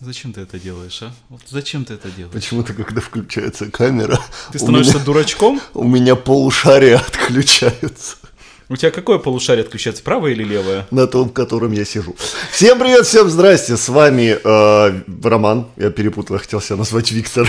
Зачем ты это делаешь, а? Вот зачем ты это делаешь? Почему-то, когда включается камера... Ты становишься меня, дурачком? У меня полушария отключаются. У тебя какое полушарие отключается, правое или левое? На том, в котором я сижу. Всем привет, всем здрасте, с вами э, Роман, я перепутал, я хотел себя назвать Виктор.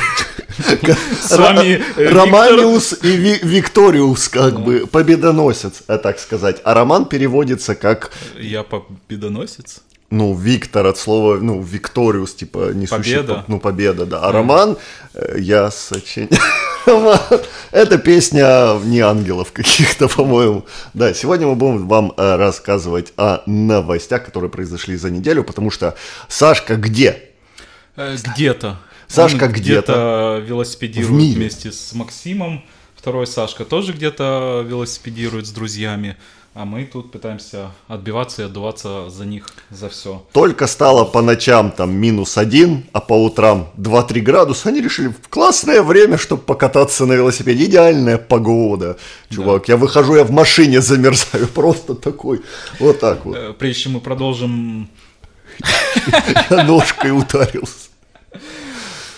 С вами э, Романиус и Викториус, как бы, победоносец, так сказать. А Роман переводится как... Я победоносец? ну, Виктор от слова, ну, Викториус, типа, несущий... Победа. Ну, победа, да. А роман э, я сочиняю. Это песня не ангелов каких-то, по-моему. Да, сегодня мы будем вам э, рассказывать о новостях, которые произошли за неделю, потому что Сашка где? Э, где-то. Сашка где-то. Где-то велосипедирует вместе с Максимом. Второй Сашка тоже где-то велосипедирует с друзьями. А мы тут пытаемся отбиваться и отдуваться за них, за все. Только стало по ночам там минус один, а по утрам 2-3 градуса. Они решили, классное время, чтобы покататься на велосипеде. Идеальная погода, чувак. Да. Я выхожу, я в машине замерзаю. Просто такой, вот так вот. Э, прежде чем мы продолжим... Я ножкой ударился.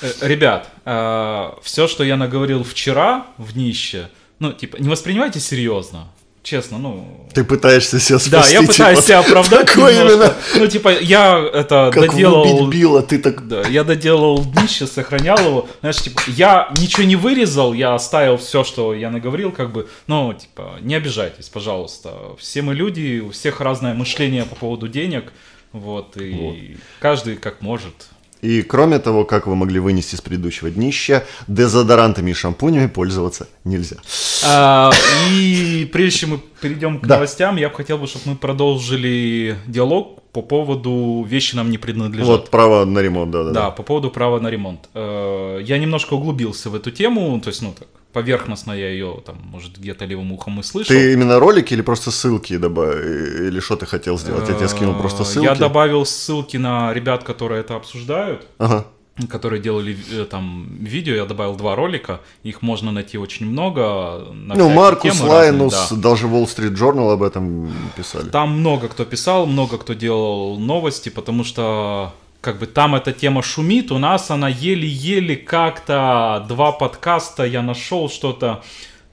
Э, ребят, э, все, что я наговорил вчера в днище, ну, типа, не воспринимайте серьезно честно, ну... Ты пытаешься себя спасти, Да, я пытаюсь типа, себя оправдать такой Именно... Ну, типа, я это как доделал... Как Билла, ты так... Да, я доделал днище, сохранял его. Знаешь, типа, я ничего не вырезал, я оставил все, что я наговорил, как бы. Ну, типа, не обижайтесь, пожалуйста. Все мы люди, у всех разное мышление по поводу денег. Вот, и вот. каждый как может. И кроме того, как вы могли вынести с предыдущего днища, дезодорантами и шампунями пользоваться нельзя. А, и прежде чем мы перейдем к да. новостям, я бы хотел, бы, чтобы мы продолжили диалог по поводу вещи нам не принадлежат. Вот право на ремонт, да. Да, да. по поводу права на ремонт. Э, я немножко углубился в эту тему, то есть, ну так, поверхностно я ее там, может, где-то левым ухом и слышал. Ты именно ролики или просто ссылки добавил? Э, или что ты хотел сделать? Я тебе э, скинул просто ссылки. Я добавил ссылки на ребят, которые это обсуждают. Ага. Которые делали э, там видео, я добавил два ролика, их можно найти очень много. На ну, Маркус, Лайнус, разные, да. даже Wall Street Journal об этом писали. Там много кто писал, много кто делал новости, потому что как бы там эта тема шумит, у нас она еле-еле как-то два подкаста я нашел что-то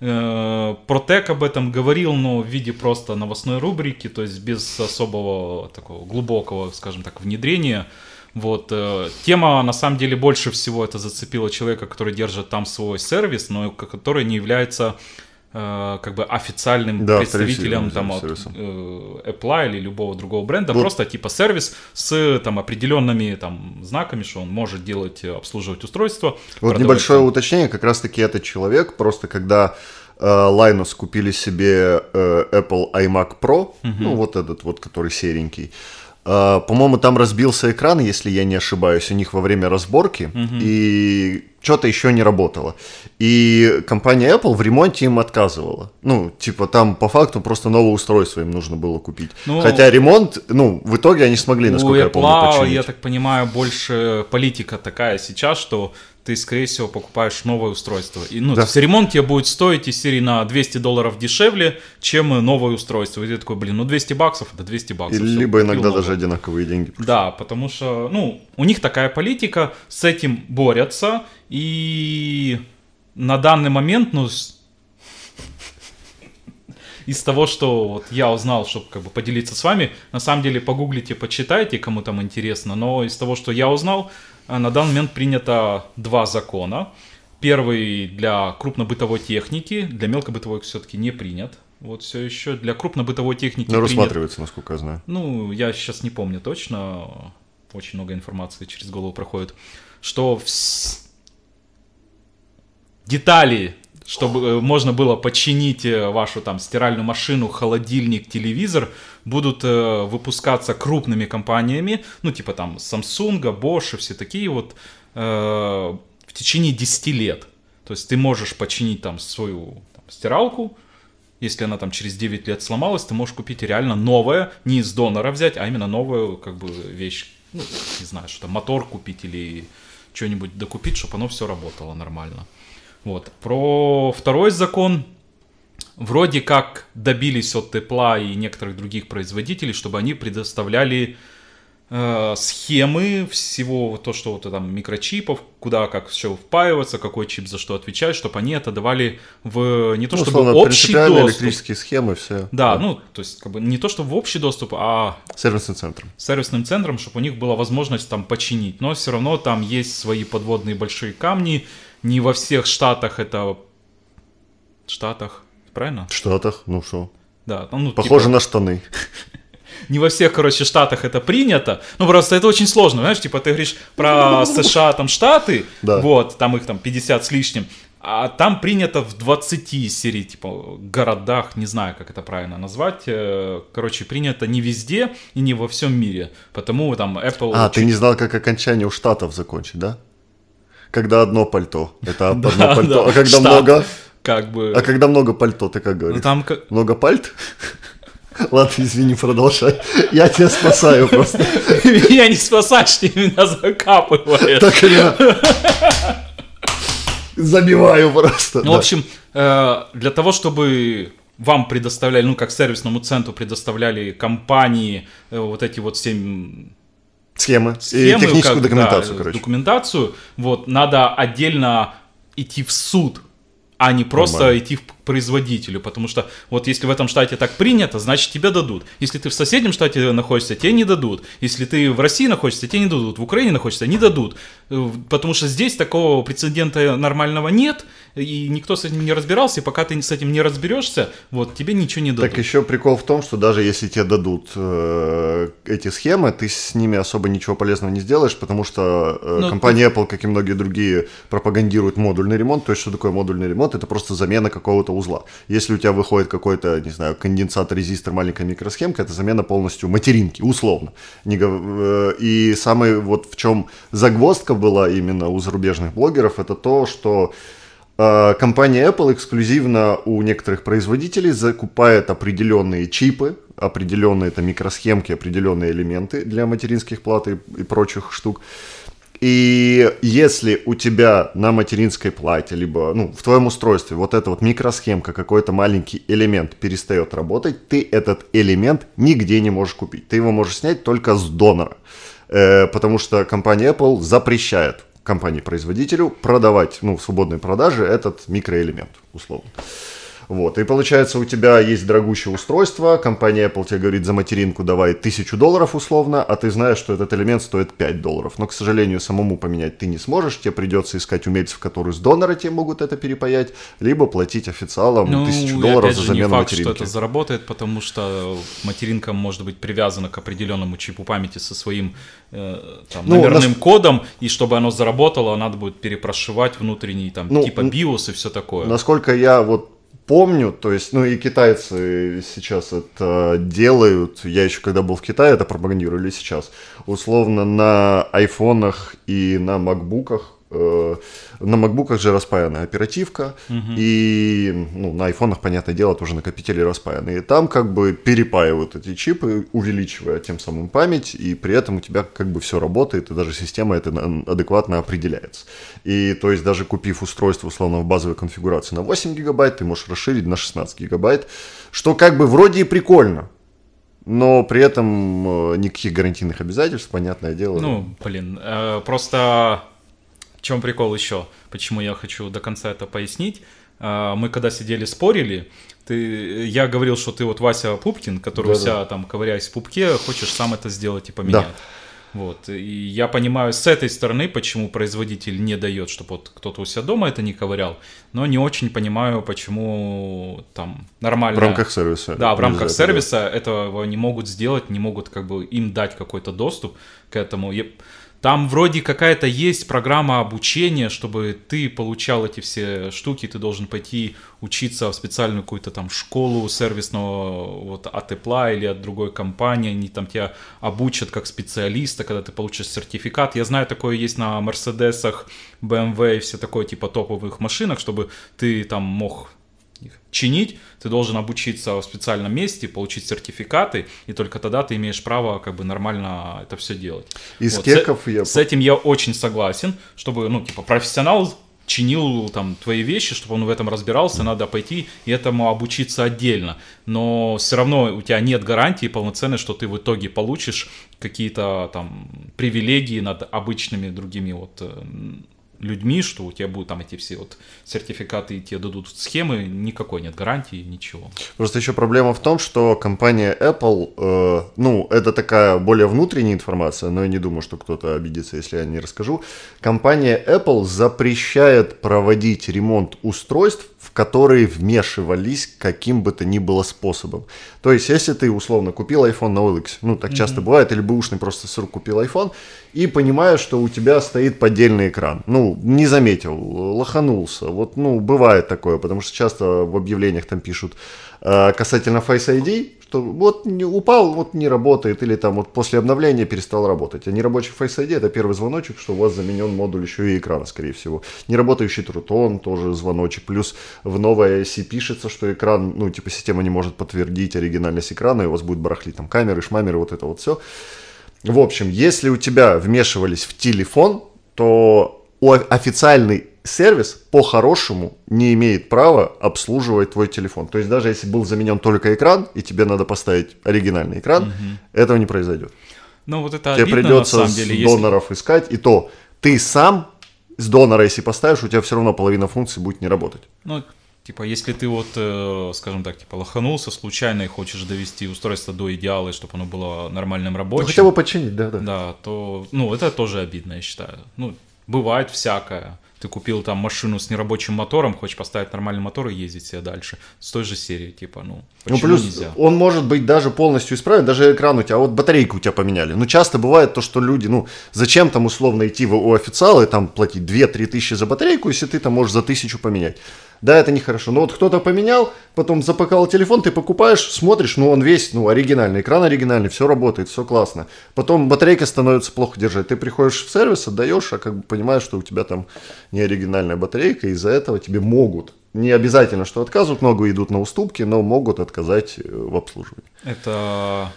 э, Протек об этом говорил, но в виде просто новостной рубрики, то есть без особого такого глубокого, скажем так, внедрения. Вот э, тема на самом деле больше всего это зацепила человека, который держит там свой сервис, но который не является Э, как бы официальным да, представителем там, от, э, Apple или любого другого бренда, вот. просто типа сервис с там определенными там знаками, что он может делать, э, обслуживать устройство. Вот небольшое там. уточнение, как раз-таки этот человек просто когда э, Linus купили себе Apple iMac Pro, угу. ну вот этот вот, который серенький. Э, по-моему, там разбился экран, если я не ошибаюсь, у них во время разборки, угу. и что-то еще не работало. И компания Apple в ремонте им отказывала. Ну, типа там по факту просто новое устройство им нужно было купить. Ну, Хотя ремонт, ну, в итоге они смогли, насколько у Apple, я помню, починить. я так понимаю, больше политика такая сейчас, что ты, скорее всего, покупаешь новое устройство. И, ну, да. то есть ремонт тебе будет стоить из серии на 200 долларов дешевле, чем новое устройство. И ты такой, блин, ну 200 баксов, это 200 баксов. И все, либо иногда новое. даже одинаковые деньги. Просто. Да, потому что, ну, у них такая политика, с этим борются, и на данный момент, ну, из того, что вот я узнал, чтобы как бы поделиться с вами, на самом деле погуглите, почитайте, кому там интересно, но из того, что я узнал, а, на данный момент принято два закона. Первый для крупнобытовой техники, для мелкобытовой все-таки не принят. Вот все еще для крупнобытовой техники. Но ну, принят... насколько я знаю. Ну, я сейчас не помню точно. Очень много информации через голову проходит. Что в... детали чтобы э, можно было починить э, вашу там стиральную машину, холодильник, телевизор, будут э, выпускаться крупными компаниями, ну типа там Samsung, Bosch и все такие вот в течение 10 лет. То есть ты можешь починить там свою там, стиралку, если она там через 9 лет сломалась, ты можешь купить реально новое, не из донора взять, а именно новую как бы вещь, ну, не знаю, что-то мотор купить или что-нибудь докупить, чтобы оно все работало нормально. Вот. Про второй закон вроде как добились от тепла и некоторых других производителей, чтобы они предоставляли э, схемы всего, то, что вот там микрочипов, куда как все впаиваться, какой чип за что отвечает, чтобы они это давали в не то ну, чтобы условно, общий доступ. электрические схемы все. Да, да, ну, то есть как бы не то чтобы в общий доступ, а... Сервисным центром. Сервисным центром, чтобы у них была возможность там починить. Но все равно там есть свои подводные большие камни, не во всех штатах это... Штатах, правильно? штатах, ну что? Да, ну, ну, Похоже типа... на штаны не во всех, короче, штатах это принято. Ну, просто это очень сложно, знаешь, типа ты говоришь про США, там, штаты, да. вот, там их там 50 с лишним, а там принято в 20 серии, типа, городах, не знаю, как это правильно назвать, э, короче, принято не везде и не во всем мире, потому там Apple... А, очень... ты не знал, как окончание у штатов закончить, да? когда одно пальто, это одно пальто. А когда много... Как бы... А когда много пальто, ты как говоришь? Ну, там... Много пальт? Ладно, извини, продолжай. Я тебя спасаю просто. Меня не спасаешь, ты меня закапываешь. Так я... Забиваю просто. Ну, в общем, э, для того, чтобы вам предоставляли, ну, как сервисному центру предоставляли компании, э, вот эти вот семь. Схемы, схемы и техническую как, документацию, да, э, короче. Документацию, вот, надо отдельно идти в суд, а не просто Нормально. идти в производителю, потому что вот если в этом штате так принято, значит тебе дадут. Если ты в соседнем штате находишься, тебе не дадут. Если ты в России находишься, тебе не дадут. В Украине находишься, не дадут. Э, потому что здесь такого прецедента нормального нет, и никто с этим не разбирался, и пока ты с этим не разберешься, вот тебе ничего не дадут. Так еще прикол в том, что даже если тебе дадут э, эти схемы, ты с ними особо ничего полезного не сделаешь, потому что э, Но... Ну, компания Apple, как и многие другие, пропагандирует модульный ремонт. То есть что такое модульный ремонт? Это просто замена какого-то узла. Если у тебя выходит какой-то, не знаю, конденсатор, резистор, маленькая микросхемка, это замена полностью материнки, условно. Э, и самый вот в чем загвоздка была именно у зарубежных блогеров, это то, что э, компания Apple эксклюзивно у некоторых производителей закупает определенные чипы, определенные это микросхемки, определенные элементы для материнских плат и, и прочих штук. И если у тебя на материнской плате, либо ну, в твоем устройстве вот эта вот микросхемка, какой-то маленький элемент перестает работать, ты этот элемент нигде не можешь купить. Ты его можешь снять только с донора. Uh, Э, потому что компания Apple запрещает компании-производителю продавать ну, в свободной продаже этот микроэлемент, условно. Вот. И получается, у тебя есть дорогущее устройство, компания Apple тебе говорит за материнку давай тысячу долларов условно, а ты знаешь, что этот элемент стоит 5 долларов. Но, к сожалению, самому поменять ты не сможешь, тебе придется искать умельцев, которые с донора тебе могут это перепаять, либо платить официалам ну, тысячу долларов за замену не факт, материнки. что это заработает, потому что материнка может быть привязана к определенному чипу памяти со своим э, там, ну, номерным нас... кодом, и чтобы оно заработало, а надо будет перепрошивать внутренний там ну, типа BIOS и все такое. Насколько я вот помню, то есть, ну и китайцы сейчас это делают, я еще когда был в Китае, это пропагандировали сейчас, условно на айфонах и на макбуках Э, на макбуках же распаянная оперативка, угу. и ну, на айфонах, понятное дело, тоже накопители распаянные. Там как бы перепаивают эти чипы, увеличивая тем самым память, и при этом у тебя как бы все работает, и даже система это адекватно определяется. И то есть даже купив устройство условно в базовой конфигурации на 8 гигабайт, ты можешь расширить на 16 гигабайт, что как бы вроде и прикольно, но при этом э, никаких гарантийных обязательств, понятное дело. Ну, блин, э, просто чем прикол еще, почему я хочу до конца это пояснить. А, мы когда сидели, спорили, ты, я говорил, что ты вот Вася Пупкин, который да, у себя да. там, ковыряясь в пупке, хочешь сам это сделать и поменять. Да. Вот. И я понимаю с этой стороны, почему производитель не дает, чтобы вот кто-то у себя дома это не ковырял, но не очень понимаю, почему там нормально... В рамках сервиса. Да, в рамках сервиса делать. этого не могут сделать, не могут как бы им дать какой-то доступ к этому. Там вроде какая-то есть программа обучения, чтобы ты получал эти все штуки, ты должен пойти учиться в специальную какую-то там школу сервисного вот, от Apple или от другой компании, они там тебя обучат как специалиста, когда ты получишь сертификат. Я знаю, такое есть на Мерседесах, BMW и все такое типа топовых машинах, чтобы ты там мог их чинить, ты должен обучиться в специальном месте, получить сертификаты, и только тогда ты имеешь право как бы нормально это все делать. Из вот. кеков с, я... С этим я очень согласен, чтобы, ну, типа, профессионал чинил там твои вещи, чтобы он в этом разбирался, надо пойти и этому обучиться отдельно. Но все равно у тебя нет гарантии полноценной, что ты в итоге получишь какие-то там привилегии над обычными другими вот э, людьми, что у тебя будут там эти все вот сертификаты, и тебе дадут схемы, никакой нет гарантии, ничего. Просто еще проблема в том, что компания Apple, э, ну, это такая более внутренняя информация, но я не думаю, что кто-то обидится, если я не расскажу. Компания Apple запрещает проводить ремонт устройств в которые вмешивались каким бы то ни было способом. То есть, если ты условно купил iPhone на OLX, ну так mm-hmm. часто бывает, или бэушный просто сыр купил iPhone, и понимаешь, что у тебя стоит поддельный экран. Ну, не заметил, лоханулся. Вот, ну, бывает такое, потому что часто в объявлениях там пишут э, касательно Face ID, что вот не, упал, вот не работает, или там вот после обновления перестал работать. А нерабочий Face ID это первый звоночек, что у вас заменен модуль еще и экрана, скорее всего. Неработающий трутон тоже звоночек. Плюс в новое IC пишется, что экран, ну, типа система не может подтвердить оригинальность экрана, и у вас будет барахлить там камеры, шмамеры, вот это вот все. В общем, если у тебя вмешивались в телефон, то официальный сервис по-хорошему не имеет права обслуживать твой телефон. То есть даже если был заменен только экран, и тебе надо поставить оригинальный экран, угу. этого не произойдет. Ну вот это Тебе обидно, придется на самом деле, если... доноров искать, и то ты сам с донора, если поставишь, у тебя все равно половина функций будет не работать. Ну, типа, если ты вот, э, скажем так, типа, лоханулся случайно и хочешь довести устройство до идеала, чтобы оно было нормальным рабочим. Ну, хотя бы починить, да, да. Да, то, ну, это тоже обидно, я считаю. Ну, бывает всякое. Ты купил там машину с нерабочим мотором, хочешь поставить нормальный мотор и ездить себе дальше. С той же серии, типа, ну, ну почему ну, плюс нельзя? Он может быть даже полностью исправен, даже экран у тебя, А вот батарейку у тебя поменяли. Но ну, часто бывает то, что люди, ну, зачем там условно идти у официала и там платить 2-3 тысячи за батарейку, если ты там можешь за тысячу поменять. Да, это нехорошо. Но вот кто-то поменял, потом запаковал телефон, ты покупаешь, смотришь, ну он весь, ну, оригинальный, экран оригинальный, все работает, все классно. Потом батарейка становится плохо держать. Ты приходишь в сервис, отдаешь, а как бы понимаешь, что у тебя там не оригинальная батарейка, из-за этого тебе могут не обязательно, что отказывают, много идут на уступки, но могут отказать э, в обслуживании. Это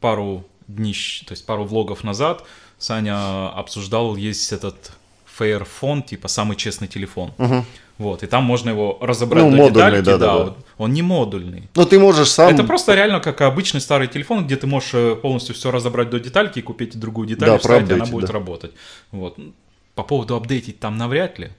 пару дней, то есть пару влогов назад Саня обсуждал, есть этот Fairphone, типа самый честный телефон. Угу. Вот, и там можно его разобрать ну, до модульный, детальки, да, да, да. Вот. Он не модульный. Но ты можешь сам... Это просто реально как обычный старый телефон, где ты можешь э, полностью все разобрать до детальки и купить другую деталь, да, и вставить, и она будет да. работать. Вот. По поводу апдейтить там навряд ли.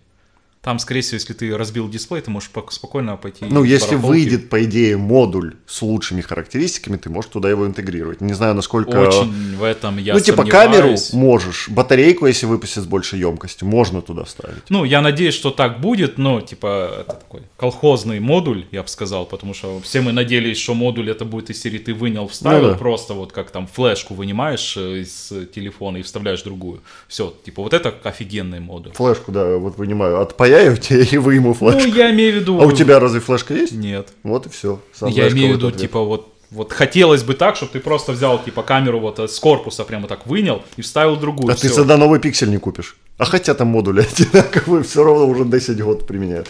Там, скорее всего, если ты разбил дисплей, ты можешь спокойно пойти... Ну, если выйдет, по идее, модуль с лучшими характеристиками, ты можешь туда его интегрировать. Не знаю, насколько... Очень в этом я Ну, типа камеру можешь, батарейку, если выпустят с большей емкостью, можно туда вставить. Ну, я надеюсь, что так будет, но, типа, это такой колхозный модуль, я бы сказал, потому что все мы надеялись, что модуль это будет из серии ты вынял, вставил, ну, да. просто вот как там флешку вынимаешь э, из телефона и вставляешь другую. Все, типа, вот это офигенный модуль. Флешку, да, вот вынимаю, от твоя, и, у тебя, и вы ему флешка. Ну, я имею в виду... А у тебя разве флешка есть? Нет. Вот и все. Сам я имею в виду, ответ. типа, вот вот хотелось бы так, чтобы ты просто взял типа камеру вот э, с корпуса прямо так вынял и вставил другую. А все. ты всегда новый пиксель не купишь. А хотя там модули одинаковые, все равно уже 10 год применяют.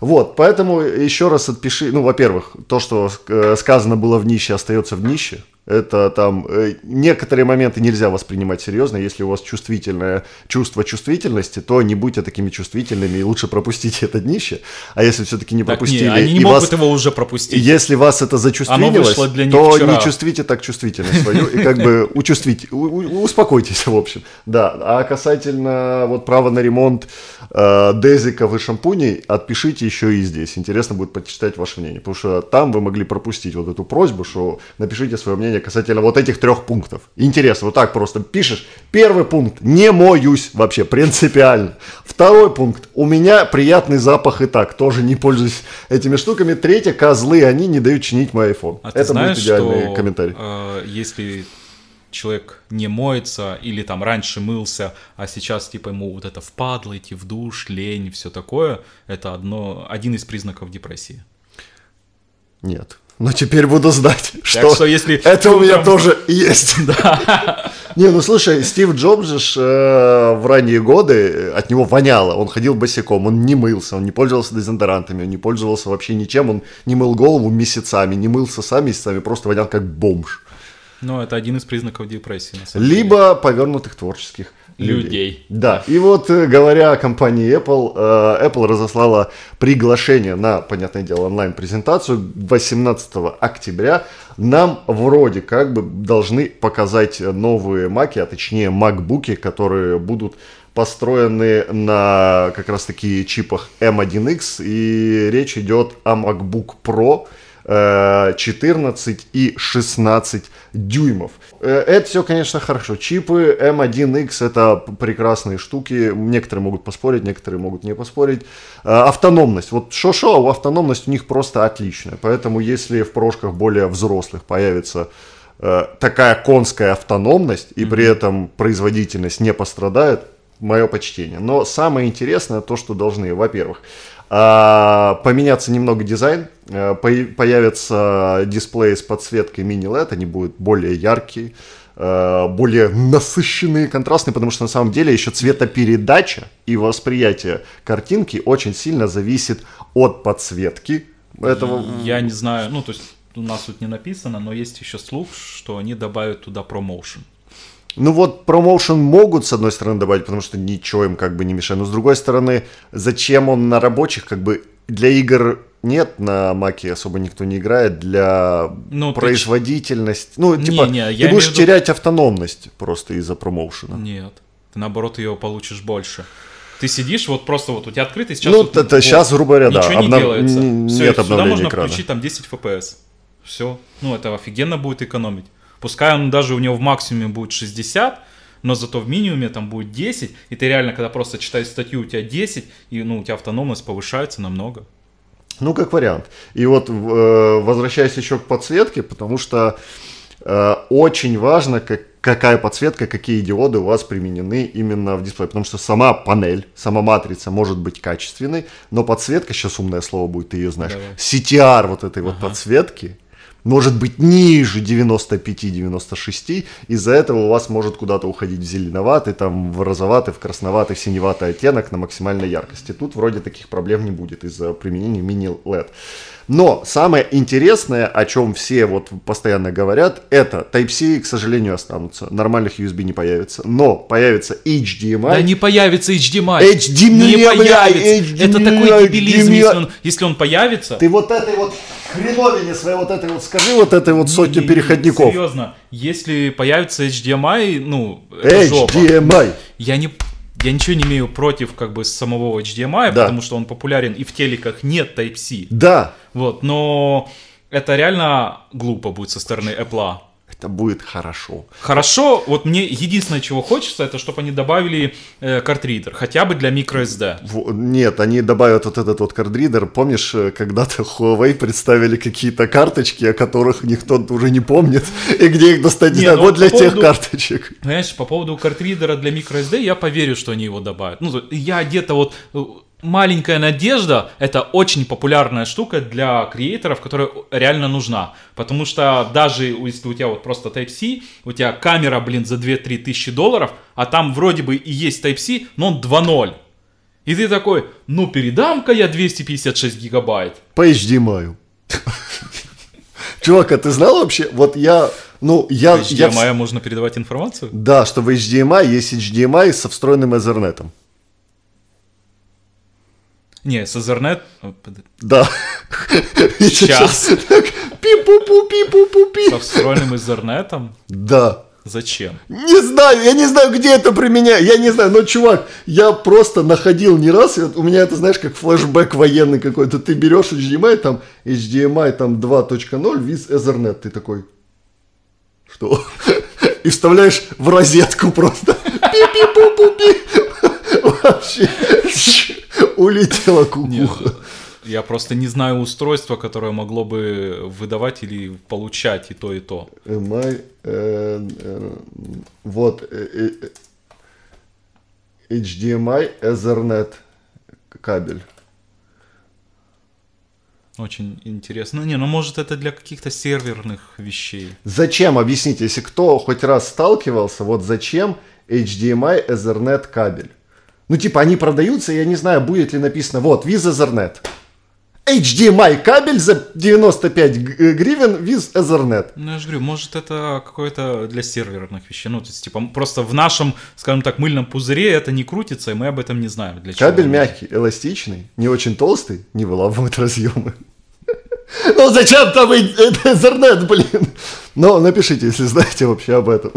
Вот, поэтому еще раз отпиши, ну, во-первых, то, что э, сказано было в нище, остается в нище, это там э, некоторые моменты нельзя воспринимать серьезно. Если у вас чувствительное чувство чувствительности, то не будьте такими чувствительными и лучше пропустите это днище. А если все-таки не так, пропустили, не, они не и могут вас, его уже пропустить. Если вас это зачувствилось, то вчера. не чувствите так чувствительно свою и как бы учувствите, успокойтесь в общем. Да. А касательно вот права на ремонт э, дезика дезиков и шампуней, отпишите еще и здесь. Интересно будет почитать ваше мнение, потому что там вы могли пропустить вот эту просьбу, что напишите свое мнение мнение касательно вот этих трех пунктов. Интересно, вот так просто пишешь. Первый пункт – не моюсь вообще принципиально. Второй пункт – у меня приятный запах и так, тоже не пользуюсь этими штуками. Третье – козлы, они не дают чинить мой iPhone. А Это знаешь, будет идеальный что, комментарий. Э, если человек не моется или там раньше мылся, а сейчас типа ему вот это впадло идти в душ, лень, все такое, это одно, один из признаков депрессии. Нет но теперь буду знать, что, так что если это у меня тоже есть. Да. Не, ну слушай, Стив Джобс же э, в ранние годы э, от него воняло. Он ходил босиком, он не мылся, он не пользовался дезодорантами, он не пользовался вообще ничем, он не мыл голову месяцами, не мылся сам месяцами, просто вонял как бомж. Ну, это один из признаков депрессии. На самом Либо деле. повернутых творческих людей. людей. Да, и вот э, говоря о компании Apple, э, Apple разослала приглашение на, понятное дело, онлайн-презентацию 18 октября. Нам вроде как бы должны показать новые маки, а точнее макбуки, которые будут построены на как раз таки чипах M1X, эм и речь идет о MacBook Pro, 14 э, и 16 дюймов. Э, это все, конечно, хорошо. Чипы M1X эм это прекрасные штуки. Некоторые могут поспорить, некоторые могут не поспорить. Э, автономность. Вот шо-шо, а -шо, автономность у них просто отличная. Поэтому если в прошках более взрослых появится такая конская автономность и при этом производительность не пострадает, мое почтение. Но самое интересное то, что должны, во-первых, а, поменяться немного дизайн, а, появятся дисплеи с подсветкой мини-LED, они будут более яркие, а, более насыщенные, контрастные, потому что на самом деле еще цветопередача и восприятие картинки очень сильно зависит от подсветки этого. Я не знаю, ну то есть у нас тут не написано, но есть еще слух, что они добавят туда промоушен. Ну вот промоушен могут, с одной стороны, добавить, потому что ничего им как бы не мешает. Но с другой стороны, зачем он на рабочих, как бы для игр нет, на Маке особо никто не играет для ну, производительности. Ты... Ну, типа, не, не, я будешь виду... терять автономность просто из-за промоушена. Нет. Ты наоборот ее получишь больше. Ты сидишь, вот просто вот у тебя открытый сейчас. Ну, вот, это вот, сейчас, грубо говоря, ничего да. не делается. Н- Все, нет сюда можно экрана. включить там 10 FPS. Все. Ну, это офигенно будет экономить. Пускай он даже у него в максимуме будет 60, но зато в минимуме там будет 10, и ты реально, когда просто читаешь статью, у тебя 10, и ну, у тебя автономность повышается намного. Ну, как вариант. И вот э, возвращаясь еще к подсветке, потому что э, очень важно, как, какая подсветка, какие диоды у вас применены именно в дисплее. Потому что сама панель, сама матрица может быть качественной, но подсветка, сейчас умное слово будет, ты ее знаешь, Давай. CTR вот этой ага. вот подсветки, может быть ниже 95-96, из-за этого у вас может куда-то уходить в зеленоватый, там, в розоватый, в красноватый, в синеватый оттенок на максимальной яркости. Тут вроде таких проблем не будет из-за применения мини-LED. Но самое интересное, о чем все вот постоянно говорят, это Type-C, к сожалению, останутся. Нормальных USB не появится. Но появится HDMI. Да не появится HDMI. HDMI. Не появится. HDMI. Это такой дебилизм, если он, если он появится. Ты вот этой вот хреновине своей вот этой вот скажи вот этой вот сотню переходников. Серьезно, если появится HDMI, ну, это HDMI. Жопа. Я не я ничего не имею против как бы самого HDMI, да. потому что он популярен и в телеках нет Type-C. Да. Вот, но это реально глупо будет со стороны Apple это будет хорошо. Хорошо, вот мне единственное, чего хочется, это чтобы они добавили э, картридер, хотя бы для microSD. В, нет, они добавят вот этот вот картридер. Помнишь, э, когда-то Huawei представили какие-то карточки, о которых никто уже не помнит, и где их достать не, не ну, Вот для поводу, тех карточек. Знаешь, по поводу картридера для microSD я поверю, что они его добавят. Ну, я где-то вот э, маленькая надежда — это очень популярная штука для креаторов, которая реально нужна. Потому что даже если у тебя вот просто Type-C, у тебя камера, блин, за 2-3 тысячи долларов, а там вроде бы и есть Type-C, но он 2.0. И ты такой, ну передам-ка я 256 гигабайт. По HDMI. Чувак, а ты знал вообще? Вот я, ну, я... HDMI я... можно передавать информацию? Да, что в HDMI эм есть HDMI эм со встроенным Ethernet. Не, с Ethernet... Ну, да. Сейчас. Пи-пу-пу-пи-пу-пу-пи. Со встроенным Ethernet? Да. Зачем? Не знаю, я не знаю, где это применяю, я не знаю, но, чувак, я просто находил не раз, у меня это, знаешь, как флешбэк военный какой-то, ты берешь HDMI, там, HDMI, там, 2.0, виз Ethernet, ты такой, что? И вставляешь в розетку просто, пи-пи-пу-пу-пи, вообще улетела кукуха. я просто не знаю устройство, которое могло бы выдавать или получать и то, и то. My, э, э, вот э, HDMI Ethernet кабель. Очень интересно. не, ну может это для каких-то серверных вещей. Зачем? Объясните, если кто хоть раз сталкивался, вот зачем HDMI Ethernet кабель? Ну, типа, они продаются, я не знаю, будет ли написано, вот, Visa Ethernet. HDMI кабель за 95 э, гривен виз Ethernet. Ну, я же говорю, может, это какое-то для серверных вещей. Ну, то есть, типа, просто в нашем, скажем так, мыльном пузыре это не крутится, и мы об этом не знаем. Для кабель чего мягкий, эластичный, не очень толстый, не выламывает разъемы. Ну зачем там Ethernet, блин? Ну, напишите, если знаете вообще об этом.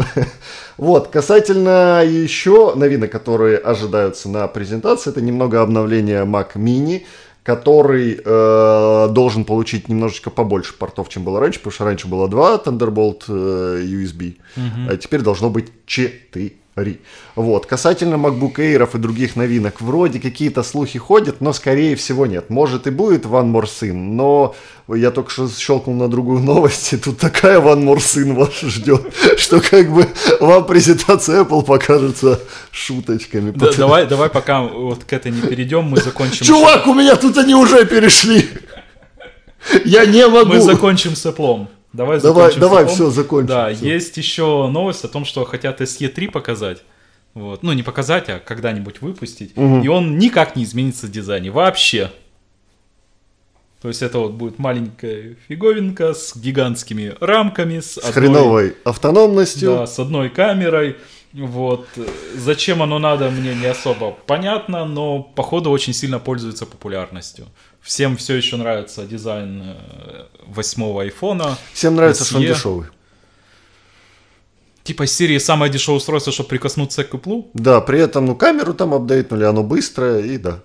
Вот, касательно еще новинок, которые ожидаются на презентации, это немного обновление Mac Mini, который э, должен получить немножечко побольше портов, чем было раньше, потому что раньше было два Thunderbolt э, USB, угу. а теперь должно быть 4. Ри. Вот. Касательно MacBook Air и других новинок, вроде какие-то слухи ходят, но скорее всего нет. Может и будет One More Sin, но я только что щелкнул на другую новость, и тут такая One More Sin вас ждет, что как бы вам презентация Apple покажется шуточками. Да, давай, давай пока вот к этой не перейдем, мы закончим. Чувак, у меня тут они уже перешли! Я не могу! Мы закончим с Apple. Давай, давай, давай все закончим. Да, все. есть еще новость о том, что хотят SE3 показать. Вот. Ну, не показать, а когда-нибудь выпустить. Угу. И он никак не изменится в дизайне. Вообще. То есть это вот будет маленькая фиговинка с гигантскими рамками, с, с одной, хреновой автономностью. Да, с одной камерой. Вот. Зачем оно надо, мне не особо понятно, но походу очень сильно пользуется популярностью. Всем все еще нравится дизайн э, восьмого айфона. Всем нравится, SE. что он дешевый. Типа серии самое дешевое устройство, чтобы прикоснуться к Apple. Да, при этом, ну, камеру там апдейтнули, оно быстрое, и да.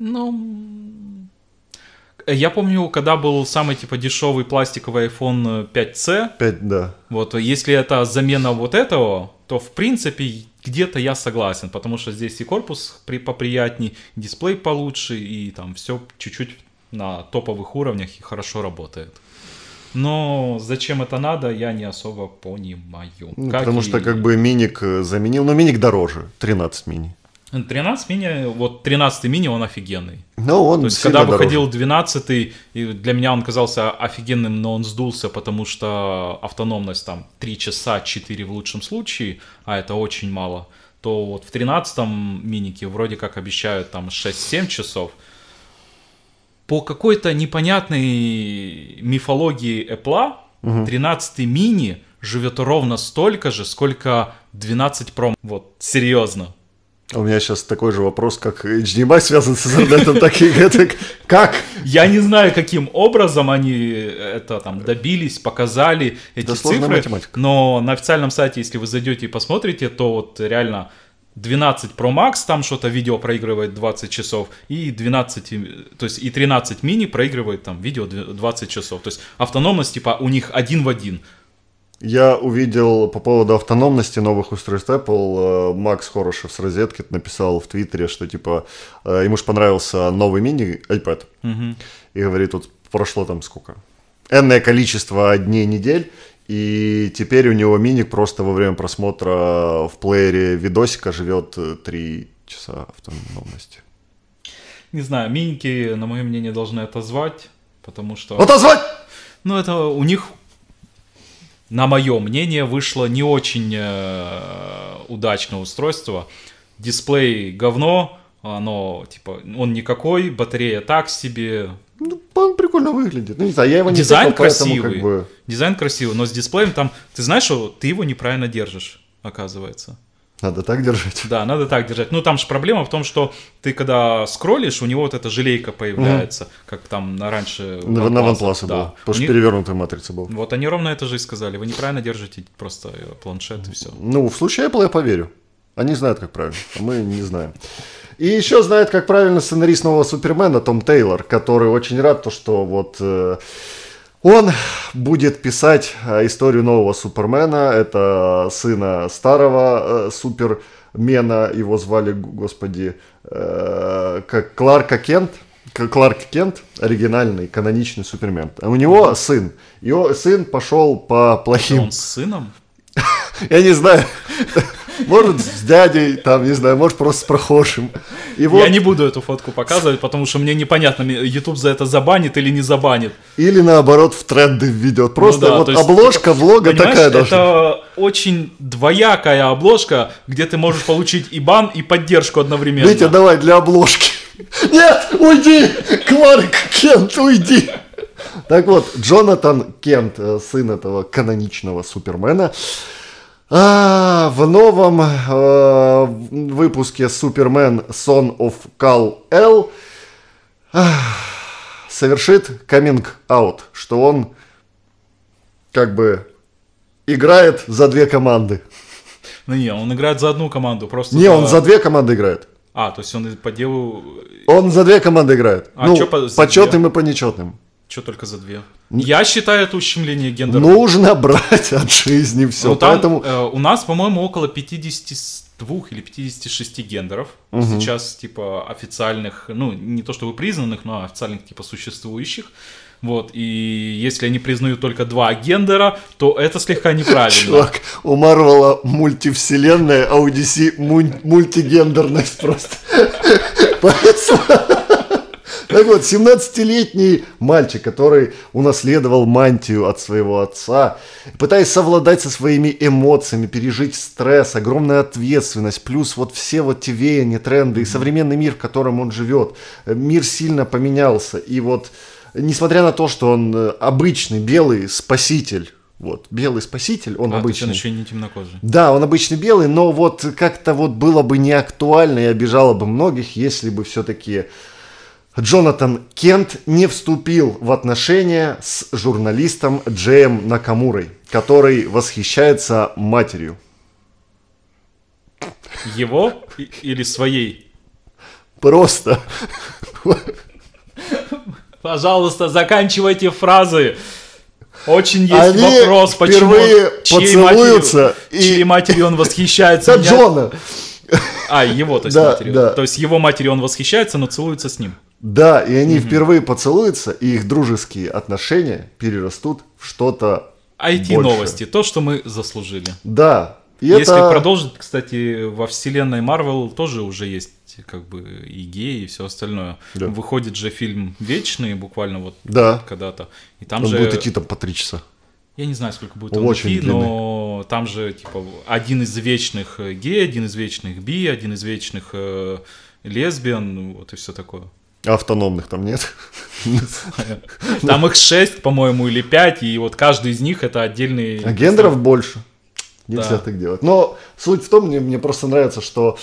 Ну, я помню, когда был самый, типа, дешевый пластиковый iPhone 5C. 5, да. Вот, если это замена вот этого, то, в принципе, где-то я согласен, потому что здесь и корпус при, поприятней, дисплей получше, и там все чуть-чуть на топовых уровнях и хорошо работает. Но зачем это надо, я не особо понимаю. Ну, как потому и... что как бы миник э, заменил, но ну, миник дороже, 13 мини. 13 мини, вот 13 мини, он офигенный. Ну, он То есть, когда дороже. выходил 12 для меня он казался офигенным, но он сдулся, потому что автономность там 3 часа, 4 в лучшем случае, а это очень мало, то вот в 13 минике вроде как обещают там 6-7 часов. По какой-то непонятной мифологии Apple, угу. 13 мини живет ровно столько же, сколько 12 пром. Вот, серьезно. У меня сейчас такой же вопрос, как HDMI связан с интернетом, так и это как? Я не знаю, каким образом они это там добились, показали эти да цифры, математика. но на официальном сайте, если вы зайдете и посмотрите, то вот реально 12 Pro Max, там что-то видео проигрывает 20 часов, и 12, то есть и 13 мини проигрывает там видео 20 часов. То есть автономность типа у них один в один. Я увидел по поводу автономности новых устройств Apple. Э, Макс Хорошев с розетки написал в Твиттере, что типа э, ему же понравился новый мини э, iPad. Угу. И говорит, вот прошло там сколько? Энное количество дней недель, и теперь у него миник просто во время просмотра в плеере видосика живет 3 часа автономности. Не знаю, миники, на мое мнение, должны отозвать, потому что... Отозвать! Ну, это у них на мое мнение, вышло не очень э, удачное устройство. Дисплей говно, оно, типа, он никакой, батарея так себе. Ну, он прикольно выглядит. Ну, не знаю, я его не Дизайн тыкал, красивый. как бы... Дизайн красивый, но с дисплеем там, ты знаешь, что ты его неправильно держишь, оказывается. Надо так держать. Да, надо так держать. Ну, там же проблема в том, что ты когда скроллишь, у него вот эта желейка появляется, угу. как там раньше... На OnePlus да. был, потому что них... перевернутая матрица была. Вот они ровно это же и сказали. Вы неправильно держите просто э, планшет и все. Ну, в случае Apple я поверю. Они знают, как правильно, а мы не знаем. И еще знает, как правильно сценарист нового Супермена Том Тейлор, который очень рад, то, что вот... Э он будет писать э, историю нового Супермена, это сына старого э, Супермена, его звали, господи, э, как Кларка Кент, Кларк Кент, оригинальный, каноничный Супермен. А у него сын. Его сын пошел по плохим... Он с сыном? Я не знаю. Может, с дядей, там, не знаю, может, просто с прохожим. И вот... Я не буду эту фотку показывать, потому что мне непонятно, YouTube за это забанит или не забанит. Или наоборот, в тренды введет. Просто ну да, вот есть, обложка влога такая должна. Это очень двоякая обложка, где ты можешь получить и бан, и поддержку одновременно. Витя, давай для обложки. Нет, уйди! Кларк Кент, уйди! Так вот, Джонатан Кент, э, сын этого каноничного Супермена, а, в новом э, выпуске Супермен Son of Кал L совершит каминг-аут, что он как бы играет за две команды. Ну не, он играет за одну команду, просто. Не, за... он за две команды играет. А, то есть он по делу. Он за две команды играет. А ну, по... почетным и по нечетным. Что только за две? Я считаю это ущемление гендера. Нужно брать от жизни все. Ну, там, поэтому... э, у нас, по-моему, около 52 или 56 гендеров. Угу. Сейчас, типа, официальных, ну, не то чтобы признанных, но официальных, типа, существующих. Вот, и если они признают только два гендера, то это слегка неправильно. Чувак, у Марвела мультивселенная, а у DC мультигендерность просто. Так вот, 17-летний мальчик, который унаследовал мантию от своего отца, пытаясь совладать со своими эмоциями, пережить стресс, огромная ответственность, плюс вот все вот те веяния, тренды и современный мир, в котором он живет. Э, мир сильно поменялся. И вот, несмотря на то, что он э, обычный белый спаситель, вот, белый спаситель, он а, обычный. он еще не темнокожий. Да, он обычный белый, но вот как-то вот было бы не актуально и обижало бы многих, если бы все-таки Джонатан Кент не вступил в отношения с журналистом Джеем Накамурой, который восхищается матерью. Его или своей? Просто. Пожалуйста, заканчивайте фразы. Очень есть Они вопрос, почему чьей матерью, и... чьей матерью он восхищается. Да, Джона. А, его, то есть да, матерью. Да. То есть его матерью он восхищается, но целуется с ним. Да, и они mm-hmm. впервые поцелуются, и их дружеские отношения перерастут в что-то IT-новости, то, что мы заслужили. Да. И Если это... продолжить, кстати, во вселенной Марвел тоже уже есть как бы и геи, и все остальное. Да. Выходит же фильм «Вечные» буквально вот да. когда-то. И там он же... будет идти там по три часа. Я не знаю, сколько будет он Очень идти, длинный. но там же типа один из вечных э, гей, один из вечных би, один из вечных э, лесбиян, вот и все такое. Автономных там нет. Там их шесть, по-моему, или пять, и вот каждый из них это отдельный... А гендеров больше. Нельзя так делать. Но суть в том, мне, просто нравится, что...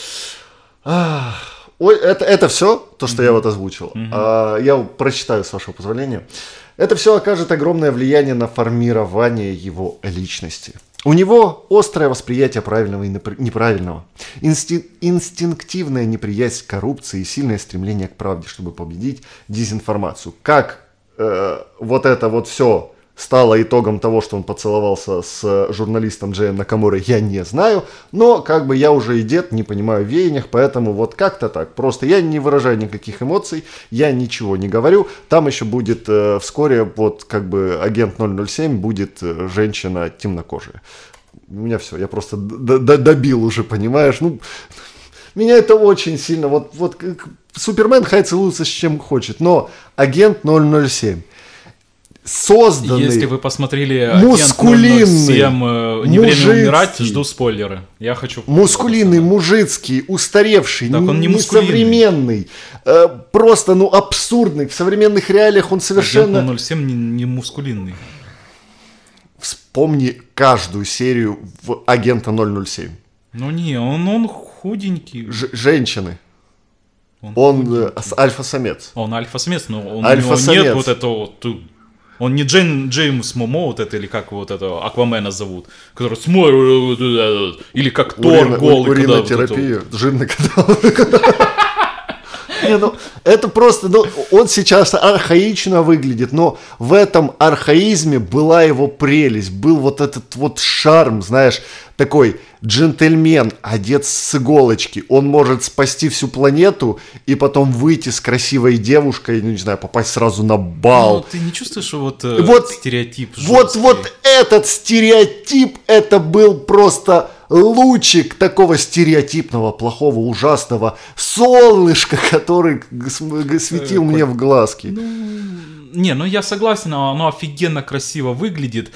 ой, это, это все, то, что mm-hmm. я вот озвучил. Mm-hmm. А, я прочитаю, с вашего позволения. Это все окажет огромное влияние на формирование его личности. У него острое восприятие правильного и неправильного, инстинк- инстинктивная неприязнь к коррупции и сильное стремление к правде, чтобы победить дезинформацию. Как э, вот это вот все стало итогом того, что он поцеловался с журналистом Джейн Накамурой, я не знаю, но как бы я уже и дед, не понимаю в веяниях, поэтому вот как-то так. Просто я не выражаю никаких эмоций, я ничего не говорю. Там еще будет э, вскоре, вот как бы агент 007 будет э, женщина темнокожая. У меня все, я просто д- д- добил уже, понимаешь? Ну, меня это очень сильно, вот, вот Супермен хай целуется с чем хочет, но агент 007 – созданный Если вы посмотрели мускулинный, всем э, не мужицкий, время умирать, жду спойлеры. Я хочу. Мускулинный, мужицкий, устаревший, так он не, не современный, э, просто ну абсурдный. В современных реалиях он совершенно. Агент 007 не, не мускулинный. Вспомни каждую серию в агента 007. Ну не, он он худенький. Ж- женщины. Он, он э, альфа-самец. Он альфа-самец, но он, альфа-самец. него нет вот этого э, он не Джейн, Джеймс Момо, вот это, или как вот этого Аквамена зовут, который смой, э, э, э, или как Тор Урина, голый. терапия. вот это... жирный когда Не, ну, это просто, ну, он сейчас архаично выглядит, но в этом архаизме была его прелесть, был вот этот вот шарм, знаешь, такой джентльмен, одет с иголочки, он может спасти всю планету и потом выйти с красивой девушкой, ну, не знаю, попасть сразу на бал. Ну, ты не чувствуешь э, вот, вот стереотип? Жесткий? Вот, вот этот стереотип, это был просто лучик такого стереотипного, плохого, ужасного солнышка, который светил мне в глазки. Ну, не, ну я согласен, а оно офигенно красиво выглядит.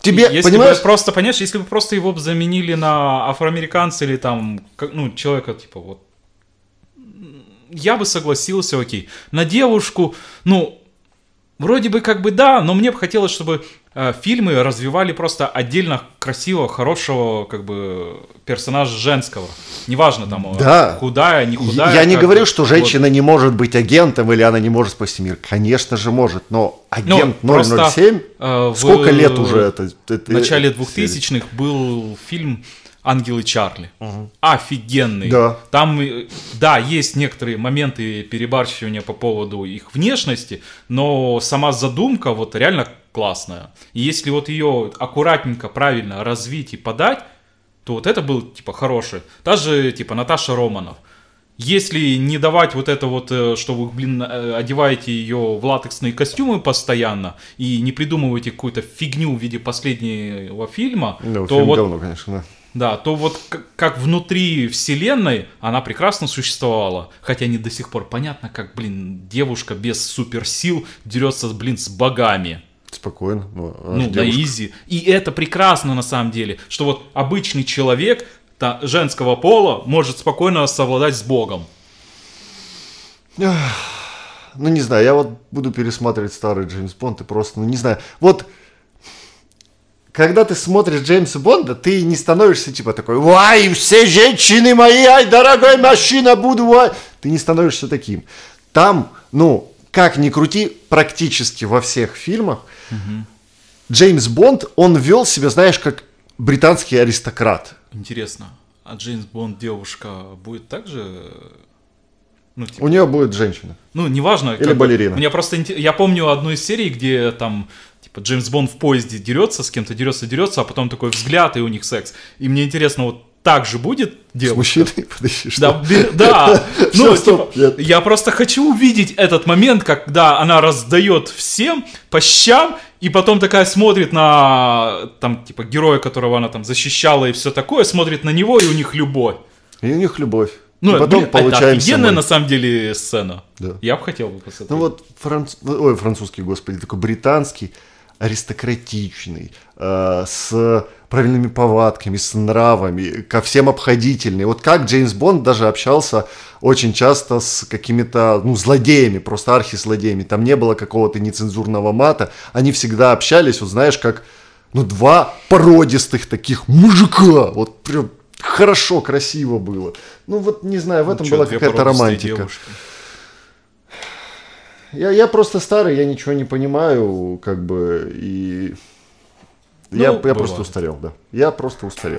Тебе, если понимаешь? Бы просто, понимаешь, если бы просто его заменили на афроамериканца или там, ну, человека, типа, вот, я бы согласился, окей. На девушку, ну, вроде бы как бы да, но мне бы хотелось, чтобы Э, фильмы развивали просто отдельно красивого, хорошего, как бы, персонажа женского. Неважно, там, э, да. худая, не худая. Я не говорю, бы, что женщина вот. не может быть агентом или она не может спасти мир. Конечно же может, но ну, агент ну, 007, просто, э, сколько в, лет уже это? это в начале 2000-х был фильм Ангелы Чарли. Угу. Офигенный. Да. Там, да, есть некоторые моменты перебарщивания по поводу их внешности, но сама задумка вот реально классная. И если вот ее аккуратненько, правильно развить и подать, то вот это был, типа, хороший. Та же, типа, Наташа Романов. Если не давать вот это вот, э, что вы, блин, э, одеваете ее в латексные костюмы постоянно и не придумываете какую-то фигню в виде последнего фильма, да, то фильм вот... Говно, конечно, да. Да, то вот как внутри вселенной она прекрасно существовала. Хотя не до сих пор понятно, как, блин, девушка без суперсил дерется, блин, с богами. Спокойно. Ну, ну на изи. И это прекрасно на самом деле, что вот обычный человек та, женского пола может спокойно совладать с Богом. Ну, не знаю, я вот буду пересматривать старый Джеймс Бонд и просто, ну, не знаю. Вот, когда ты смотришь Джеймса Бонда, ты не становишься типа такой, «Вай, все женщины мои, ай, дорогой мужчина, буду, вай!» Ты не становишься таким. Там, ну, как ни крути, практически во всех фильмах – Угу. Джеймс Бонд, он вел себя, знаешь, как британский аристократ. Интересно. А Джеймс Бонд девушка будет также ну, типа... У нее будет женщина. Ну, неважно. Или как балерина. Бы, меня просто Я помню одну из серий, где там, типа, Джеймс Бонд в поезде дерется, с кем-то дерется, дерется, а потом такой взгляд, и у них секс. И мне интересно, вот так же будет девушка. С мужчиной подыщешь. Да, да. ну, Все, стоп, типа, я просто хочу увидеть этот момент, когда она раздает всем по щам, и потом такая смотрит на там, типа, героя, которого она там защищала и все такое, смотрит на него, и у них любовь. И у них любовь. Ну, и потом блин, получаем это офигенная, мы. на самом деле, сцена. Да. Я бы хотел бы посмотреть. Ну вот франц... Ой, французский, господи, такой британский, аристократичный, э, с правильными повадками, с нравами, ко всем обходительный. Вот как Джеймс Бонд даже общался очень часто с какими-то ну, злодеями, просто архи Там не было какого-то нецензурного мата. Они всегда общались, вот знаешь, как ну, два породистых таких мужика. Вот прям хорошо, красиво было. Ну вот не знаю, в ну этом ну, была какая-то романтика. Девушки. Я, я просто старый, я ничего не понимаю, как бы, и ну, я, я просто устарел, да. Я просто устарел.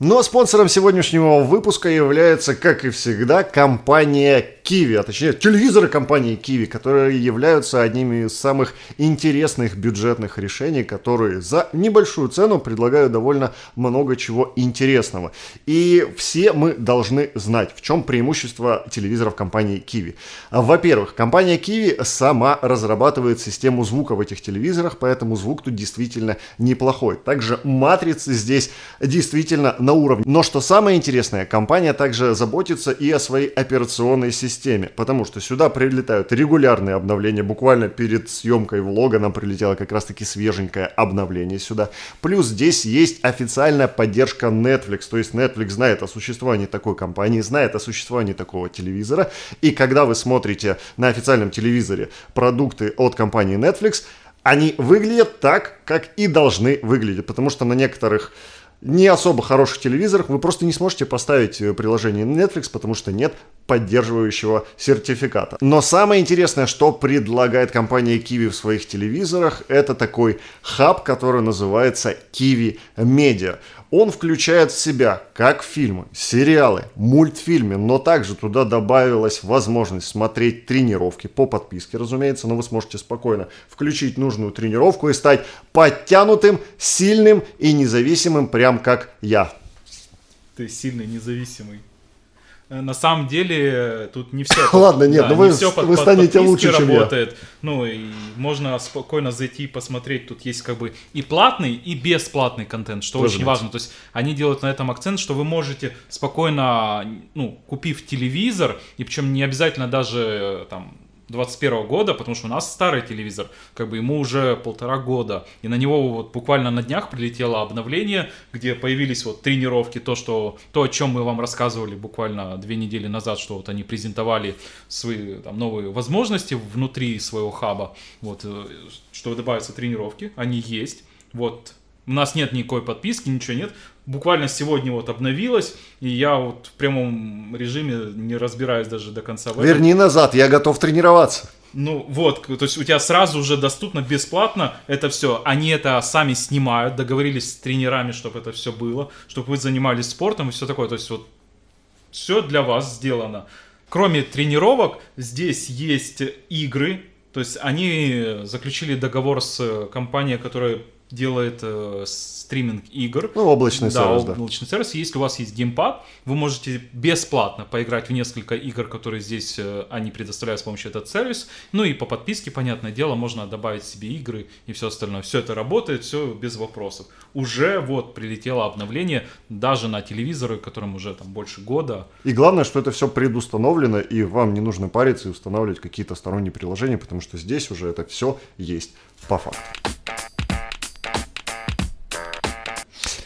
Но спонсором сегодняшнего выпуска является, как и всегда, компания Киви, а точнее телевизоры компании Киви, которые являются одними из самых интересных бюджетных решений, которые за небольшую цену предлагают довольно много чего интересного. И все мы должны знать, в чем преимущество телевизоров компании Киви. Во-первых, компания Киви сама разрабатывает систему звука в этих телевизорах, поэтому звук тут действительно неплохой. Также матрицы здесь действительно на уровне. Но что самое интересное, компания также заботится и о своей операционной системе системе, потому что сюда прилетают регулярные обновления, буквально перед съемкой влога нам прилетело как раз таки свеженькое обновление сюда. Плюс здесь есть официальная поддержка Netflix, то есть Netflix знает о существовании такой компании, знает о существовании такого телевизора, и когда вы смотрите на официальном телевизоре продукты от компании Netflix, они выглядят так, как и должны выглядеть, потому что на некоторых не особо хороших телевизорах вы просто не сможете поставить э, приложение Netflix, потому что нет поддерживающего сертификата. Но самое интересное, что предлагает компания Kiwi в своих телевизорах, это такой хаб, который называется Kiwi Media. Он включает в себя как фильмы, сериалы, мультфильмы, но также туда добавилась возможность смотреть тренировки по подписке, разумеется, но вы сможете спокойно включить нужную тренировку и стать подтянутым, сильным и независимым, прям как я. Ты сильный, независимый. Э, на самом деле тут не все. Ладно, нет, да, ну не вы, все под, вы под станете лучше, чем работает. Я. Ну и можно спокойно зайти и посмотреть. Тут есть как бы и платный, и бесплатный контент, что Тоже очень быть. важно. То есть они делают на этом акцент, что вы можете спокойно, ну, купив телевизор, и причем не обязательно даже э, там 21 года, потому что у нас старый телевизор, как бы ему уже полтора года, и на него вот буквально на днях прилетело обновление, где появились вот тренировки, то, что, то о чем мы вам рассказывали буквально две недели назад, что вот они презентовали свои там, новые возможности внутри своего хаба, вот, э, что добавятся тренировки, они есть, вот, у нас нет никакой подписки, ничего нет буквально сегодня вот обновилась, и я вот в прямом режиме не разбираюсь даже до конца. Верни назад, я готов тренироваться. Ну вот, то есть у тебя сразу уже доступно бесплатно это все. Они это сами снимают, договорились с тренерами, чтобы это все было, чтобы вы занимались спортом и все такое. То есть вот все для вас сделано. Кроме тренировок, здесь есть игры, то есть они заключили договор с э, компанией, которая делает э, стриминг игр. Ну, облачный да, сервис, да. облачный сервис. Если у вас есть геймпад, вы можете бесплатно поиграть в несколько игр, которые здесь э, они предоставляют с помощью этого сервиса. Ну и по подписке, понятное дело, можно добавить себе игры и все остальное. Все это работает, все без вопросов. Уже вот прилетело обновление даже на телевизоры, которым уже там больше года. И главное, что это все предустановлено, и вам не нужно париться и устанавливать какие-то сторонние приложения, потому что здесь уже это все есть по факту.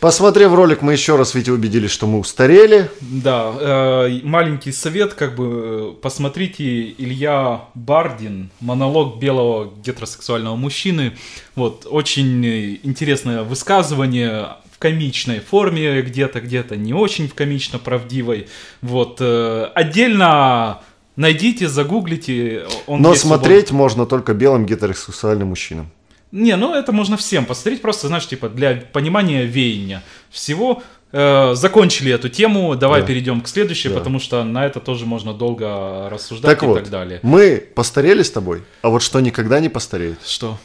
Посмотрев ролик, мы еще раз ведь убедились, что мы устарели. Да, э, маленький совет, как бы, посмотрите Илья Бардин, монолог белого гетеросексуального мужчины. Вот, очень интересное высказывание, в комичной форме, где-то, где-то не очень в комично правдивой. Вот э, отдельно найдите, загуглите. Он Но смотреть свободный. можно только белым гетеросексуальным мужчинам. Не, ну это можно всем посмотреть, просто, знаешь, типа для понимания веяния всего. Э, закончили эту тему, давай да. перейдем к следующей, да. потому что на это тоже можно долго рассуждать так и вот, так далее. Мы постарели с тобой, а вот что никогда не постареет. Что?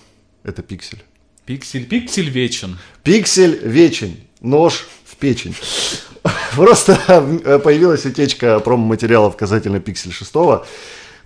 Это пиксель. Пиксель, пиксель вечен. Пиксель вечен. Нож в печень. Просто появилась утечка промо-материалов касательно пиксель 6, в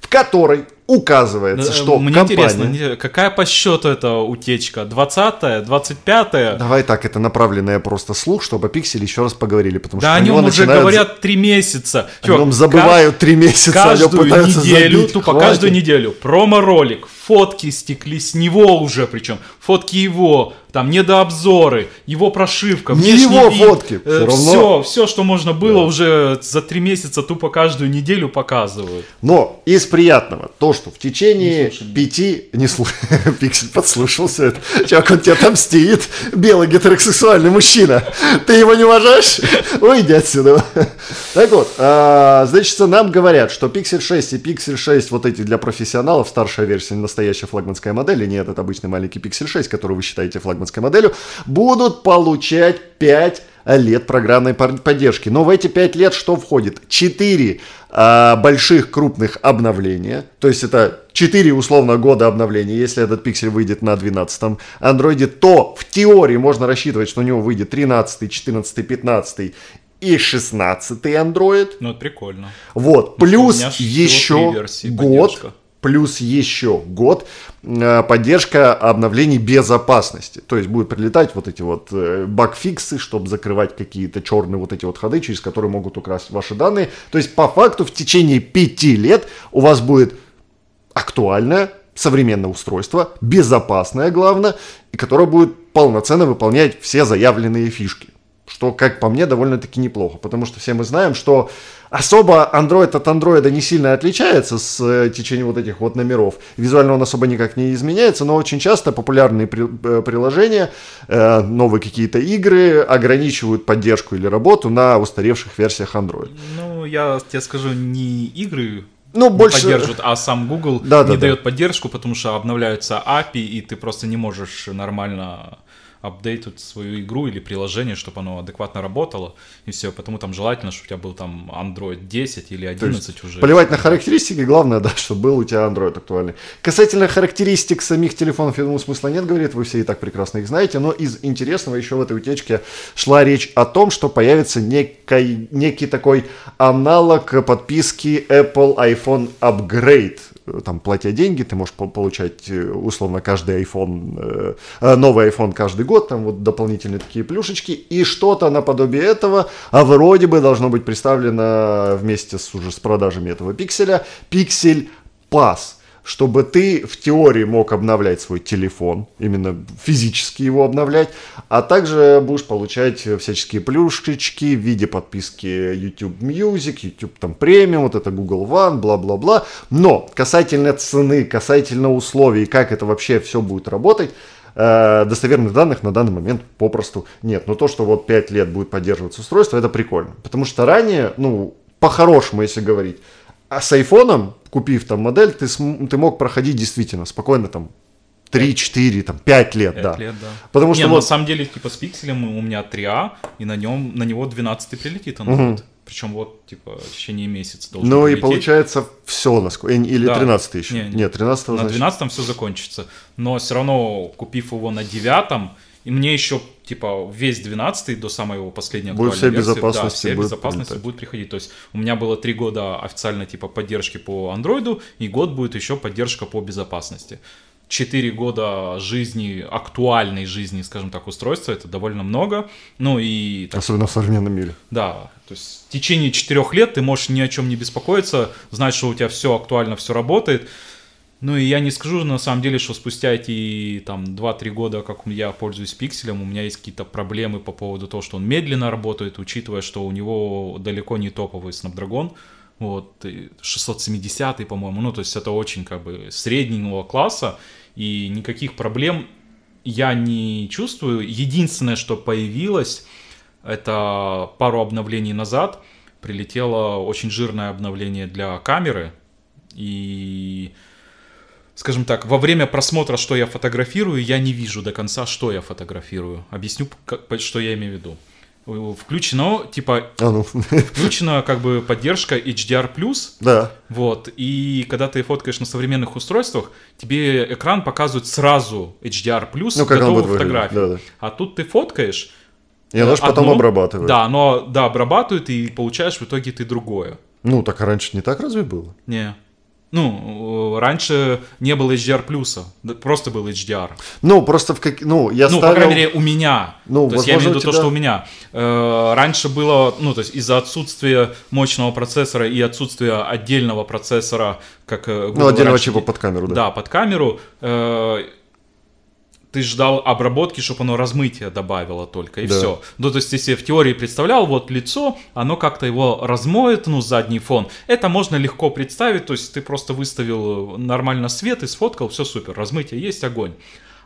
которой указывается, э, что Мне компания... интересно, какая по счету эта утечка? 20-я, 25-я? Давай так, это направленная просто слух, чтобы пиксели еще раз поговорили, потому да, что о нем уже начинают... говорят три месяца. Чё, о нем забывают три месяца, а каждую неделю, забить. тупо Хватит. каждую неделю, промо-ролик, фотки стекли с него уже причем, фотки его, там недообзоры, его прошивка, не его вид, фотки, э, все, равно... все, все, что можно было да. уже за три месяца тупо каждую неделю показывают. Но из приятного то, что в течение не пяти... Не слу... Пиксель подслушался это. Чувак, он тебя отомстит. Белый гетеросексуальный мужчина. Ты его не уважаешь? Уйди отсюда. Так вот, а, значит, нам говорят, что Pixel 6 и Pixel 6, вот эти для профессионалов, старшая версия, настоящая флагманская модель, и не этот обычный маленький Pixel 6, который вы считаете флагманской моделью, будут получать 5 лет программной поддержки. Но в эти 5 лет что входит? 4 а, больших крупных обновления, то есть это 4 условно года обновления, если этот пиксель выйдет на 12 андроиде, то в теории можно рассчитывать, что у него выйдет 13, 14, 15 и 16 Android. Ну, это прикольно. Вот, плюс еще год поддержка плюс еще год э, поддержка обновлений безопасности. То есть будут прилетать вот эти вот э, багфиксы, чтобы закрывать какие-то черные вот эти вот ходы, через которые могут украсть ваши данные. То есть по факту в течение пяти лет у вас будет актуальное современное устройство, безопасное главное, и которое будет полноценно выполнять все заявленные фишки. Что, как по мне, довольно-таки неплохо, потому что все мы знаем, что особо Android от Android не сильно отличается с э, течением вот этих вот номеров. Визуально он особо никак не изменяется, но очень часто популярные при, э, приложения, э, новые какие-то игры ограничивают поддержку или работу на устаревших версиях Android. Ну, я тебе скажу, не игры ну, больше... поддержат, а сам Google да, не да, дает да. поддержку, потому что обновляются API, и ты просто не можешь нормально апдейтят свою игру или приложение, чтобы оно адекватно работало, и все. Потому там желательно, чтобы у тебя был там Android 10 или 11 То есть, уже. Плевать на характеристики, главное, да, чтобы был у тебя Android актуальный. Касательно характеристик самих телефонов, я думаю, смысла нет, говорит, вы все и так прекрасно их знаете, но из интересного еще в этой утечке шла речь о том, что появится некий, некий такой аналог подписки Apple iPhone Upgrade, Э, там, платя деньги, ты можешь получать, э, условно, каждый iPhone, э, новый iPhone каждый год, там вот дополнительные такие плюшечки, и что-то наподобие этого, а вроде бы должно быть представлено вместе с, уже с продажами этого пикселя, пиксель Pass – чтобы ты в теории мог обновлять свой телефон, именно физически его обновлять, а также будешь получать всяческие плюшечки в виде подписки YouTube Music, YouTube там премиум, вот это Google One, бла-бла-бла. Но касательно цены, касательно условий, как это вообще все будет работать, э, достоверных данных на данный момент попросту нет. Но то, что вот 5 лет будет поддерживаться устройство, это прикольно. Потому что ранее, ну, по-хорошему, если говорить, а с айфоном купив там модель, ты, ты мог проходить действительно спокойно там 3, 4, там, 5 лет, 5 да. лет да. Потому что. Не, вот... на самом деле, типа, с пикселем у меня 3А, и на нем на него 12 прилетит он. Угу. Причем вот, типа, в течение месяца должен Ну прилететь. и получается все, насколько... или да. 13 еще. Не, Нет, 13 На значит... все закончится. Но все равно, купив его на 9, и мне еще типа весь 12 до самой его последней будет актуальной версии, безопасности, да, все будет безопасности будет приходить. То есть у меня было 3 года официально типа поддержки по андроиду, и год будет еще поддержка по безопасности. 4 года жизни, актуальной жизни, скажем так, устройства, это довольно много. Ну и... Так, Особенно в современном мире. Да, то есть в течение 4 лет ты можешь ни о чем не беспокоиться, знать, что у тебя все актуально, все работает. Ну и я не скажу на самом деле, что спустя эти там 2-3 года, как я пользуюсь пикселем, у меня есть какие-то проблемы по поводу того, что он медленно работает, учитывая, что у него далеко не топовый Snapdragon, вот 670, по-моему, ну то есть это очень как бы среднего класса, и никаких проблем я не чувствую. Единственное, что появилось, это пару обновлений назад прилетело очень жирное обновление для камеры, и скажем так, во время просмотра, что я фотографирую, я не вижу до конца, что я фотографирую. Объясню, как, что я имею в виду включено, типа, а ну. включена как бы поддержка HDR+. Да. Вот, и когда ты фоткаешь на современных устройствах, тебе экран показывает сразу HDR+, ну, как готовую фотографию. Да, да. А тут ты фоткаешь... И оно же э, потом обрабатывает. Да, но, да, обрабатывает, и получаешь в итоге ты другое. Ну, так раньше не так разве было? Не. Ну, э, раньше не было HDR плюса, просто был HDR. Ну, просто в как... Ну, я ну, ставил... по крайней мере, у меня. Ну, то есть я имею в виду тебя... то, что у меня. Э, раньше было, ну, то есть из-за отсутствия мощного процессора и отсутствия отдельного процессора, как... Э, ну, отдельного раньше... чипа под камеру, да. Да, под камеру. Э, ты ждал обработки, чтобы оно размытие добавило только, и да. все. Ну, то есть, если в теории представлял, вот лицо, оно как-то его размоет, ну, задний фон. Это можно легко представить, то есть, ты просто выставил нормально свет и сфоткал, все супер, размытие есть, огонь.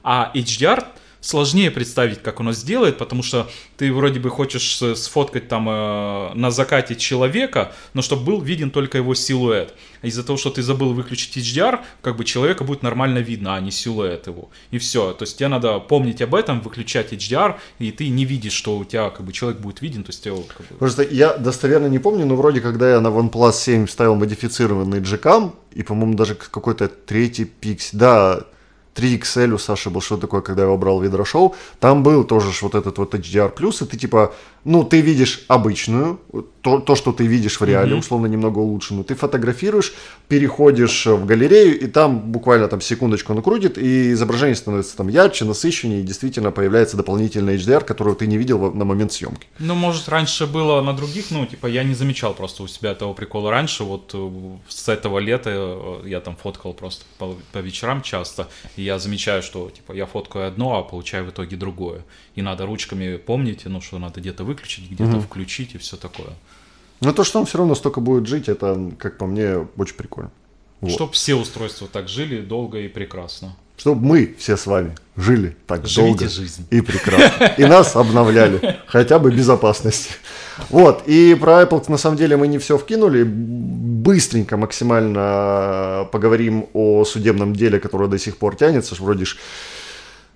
А HDR сложнее представить, как оно сделает, потому что ты вроде бы хочешь сфоткать там э, на закате человека, но чтобы был виден только его силуэт. Из-за того, что ты забыл выключить HDR, как бы человека будет нормально видно, а не силуэт его. И все. То есть тебе надо помнить об этом, выключать HDR, и ты не видишь, что у тебя как бы человек будет виден. То есть тебя, как бы... Просто я достоверно не помню, но вроде когда я на OnePlus 7 ставил модифицированный джекам, и, по-моему, даже какой-то третий пикс, Да, 3XL у Саши был что такое, когда я его брал в Ведрошоу, там был тоже вот этот вот HDR+, и ты типа ну, ты видишь обычную, то, то что ты видишь в реале, mm-hmm. условно немного улучшенную, ты фотографируешь, переходишь в галерею, и там буквально там секундочку накрутит и изображение становится там ярче, насыщеннее, и действительно появляется дополнительный HDR, которую ты не видел на момент съемки. Ну, может, раньше было на других, ну, типа, я не замечал просто у себя того прикола раньше, вот э, с этого лета э, я там фоткал просто по, по вечерам часто, и я замечаю, что, типа, я фоткаю одно, а получаю в итоге другое и надо ручками помнить, ну, что надо где-то выключить, где-то угу. включить и все такое. Но то, что он все равно столько будет жить, это, как по мне, очень прикольно. Вот. Чтобы все устройства так жили долго и прекрасно. Чтобы мы все с вами жили так Живите долго жизнь. и прекрасно. И нас обновляли. Хотя бы безопасности. Вот. И про Apple на самом деле мы не все вкинули. Быстренько максимально э, поговорим о судебном деле, которое до сих пор тянется. Вроде ж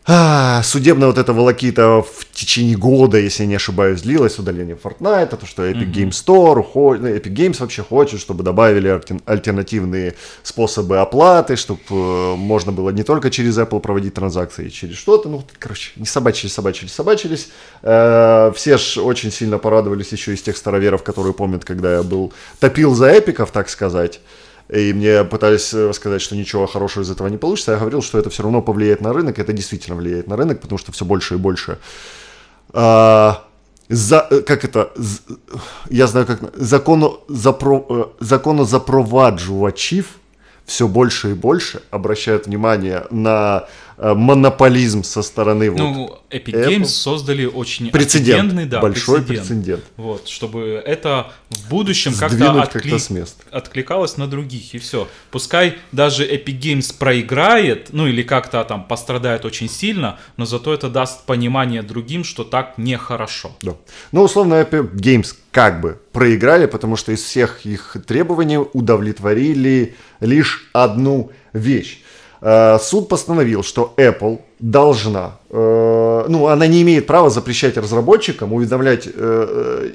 а, судебная вот эта волокита в течение года, если не ошибаюсь, длилась, удаление Fortnite, то, что Epic Game Store уходит, ну, Epic Games вообще хочет, чтобы добавили альтернативные способы оплаты, чтобы э, можно было не только через Apple проводить транзакции, а через что-то, ну, короче, не собачились, собачились, собачились. Э, все ж очень сильно порадовались еще из тех староверов, которые помнят, когда я был, топил за эпиков, так сказать и мне пытались э, сказать, что ничего хорошего из этого не получится. Я говорил, что это все равно повлияет на рынок, это действительно влияет на рынок, потому что все больше и больше. А, за, э, как это, я знаю, как закону, запро, э, закону запроваджувачів все больше и больше обращают внимание на Э, монополизм со стороны ну, вот, Epic Apple. Games создали очень прецедент, да, большой прецедент, прецедент. Вот, чтобы это в будущем как-то откли... как с места. откликалось на других и все. Пускай даже Epic Games проиграет, ну или как-то там пострадает очень сильно, но зато это даст понимание другим, что так нехорошо. Да. Ну условно Epic Games как бы проиграли, потому что из всех их требований удовлетворили лишь одну вещь. Э, суд постановил, что Apple должна, э, ну, она не имеет права запрещать разработчикам уведомлять э,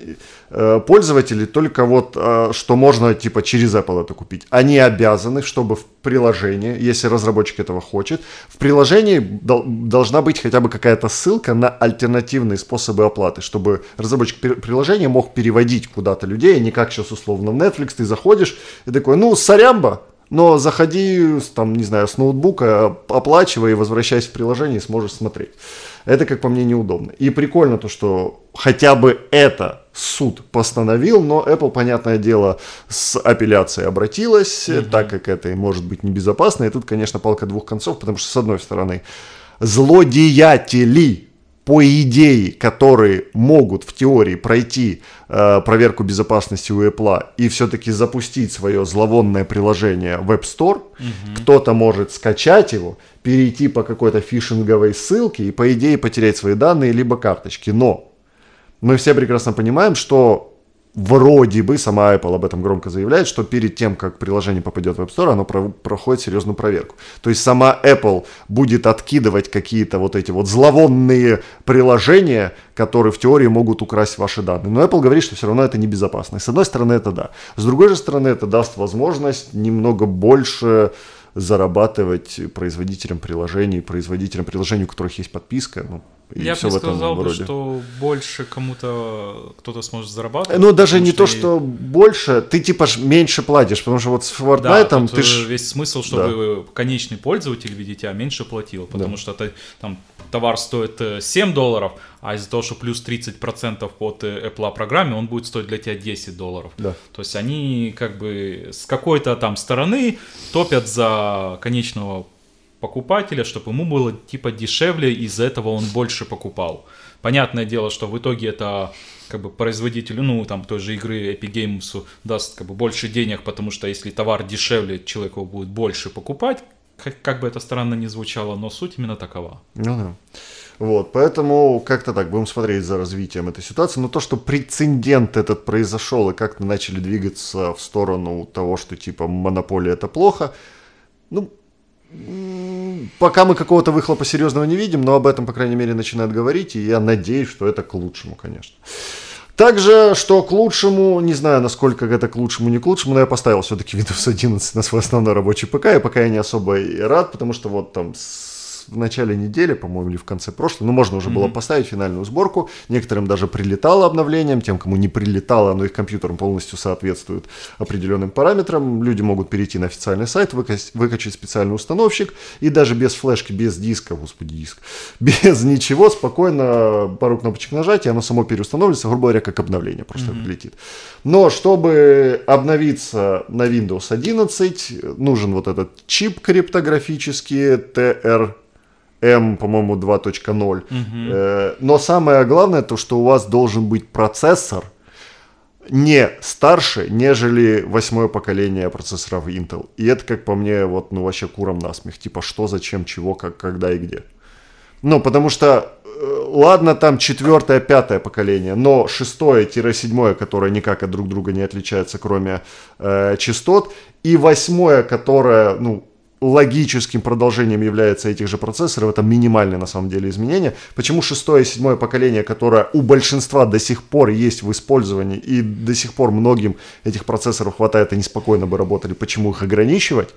пользователей только вот, что можно типа через Apple это купить. Они обязаны, чтобы в приложении, если разработчик этого хочет, в приложении должна быть хотя бы какая-то ссылка на альтернативные способы оплаты, чтобы разработчик приложения мог переводить куда-то людей, а не как сейчас условно в Netflix ты заходишь и такой, ну, сорямба, но заходи, там, не знаю, с ноутбука, оплачивай и возвращайся в приложение и сможешь смотреть. Это, как по мне, неудобно. И прикольно то, что хотя бы это суд постановил, но Apple, понятное дело, с апелляцией обратилась, mm-hmm. так как это и может быть небезопасно. И тут, конечно, палка двух концов, потому что, с одной стороны, злодеятели по идее, которые могут в теории пройти э, проверку безопасности у Apple и все-таки запустить свое зловонное приложение в App Store, угу. кто-то может скачать его, перейти по какой-то фишинговой ссылке и, по идее, потерять свои данные либо карточки. Но мы все прекрасно понимаем, что вроде бы сама Apple об этом громко заявляет, что перед тем, как приложение попадет в App Store, оно про- проходит серьезную проверку. То есть сама Apple будет откидывать какие-то вот эти вот зловонные приложения, которые в теории могут украсть ваши данные. Но Apple говорит, что все равно это небезопасно. И с одной стороны, это да. С другой же стороны, это даст возможность немного больше зарабатывать производителям приложений, производителям приложений, у которых есть подписка, ну, и Я бы не сказал, бы, что больше кому-то кто-то сможет зарабатывать. Ну, даже не то, и... что больше, ты типа ж меньше платишь, потому что вот с Fortnite да, ты ж... весь смысл, чтобы да. конечный пользователь, видите, а меньше платил, потому да. что ты, там товар стоит 7 э, долларов, а из-за того, что плюс 30% от э, Apple программе, он будет стоить для тебя 10 долларов. Да. То есть они как бы с какой-то там стороны топят за конечного покупателя, чтобы ему было типа дешевле, из-за этого он больше покупал. Понятное дело, что в итоге это как бы производителю, ну, там, той же игры Epic Games даст как бы больше денег, потому что если товар дешевле, человек его будет больше покупать, как, как бы это странно не звучало, но суть именно такова. Ну да. Вот, поэтому как-то так, будем смотреть за развитием этой ситуации. Но то, что прецедент этот произошел и как-то начали двигаться в сторону того, что типа монополия это плохо, ну, Пока мы какого-то выхлопа серьезного не видим, но об этом, по крайней мере, начинают говорить, и я надеюсь, что это к лучшему, конечно. Также, что к лучшему, не знаю, насколько это к лучшему, не к лучшему, но я поставил все-таки Windows 11 на свой основной рабочий ПК, и пока я не особо рад, потому что вот там с в начале недели, по-моему, или в конце прошлой, ну, можно уже mm-hmm. было поставить финальную сборку. Некоторым даже прилетало обновлением, тем, кому не прилетало, оно их компьютерам полностью соответствует определенным параметрам. Люди могут перейти на официальный сайт, выкачать, выкачать специальный установщик, и даже без флешки, без диска, господи, диск, без ничего, спокойно пару кнопочек нажать, и оно само переустановится, грубо говоря, как обновление просто mm-hmm. летит. Но чтобы обновиться на Windows 11, нужен вот этот чип криптографический TR М, по-моему, 2.0. Угу. Э, но самое главное то, что у вас должен быть процессор не старше, нежели восьмое поколение процессоров Intel. И это, как по мне, вот, ну, вообще куром смех. Типа, что, зачем, чего, как, когда и где. Ну, потому что, э, ладно, там четвертое, пятое поколение, но шестое-седьмое, которое никак от друг друга не отличается, кроме э, частот, и восьмое, которое, ну, логическим продолжением являются этих же процессоров, это минимальные на самом деле изменения. Почему шестое и седьмое поколение, которое у большинства до сих пор есть в использовании и до сих пор многим этих процессоров хватает, и неспокойно бы работали, почему их ограничивать?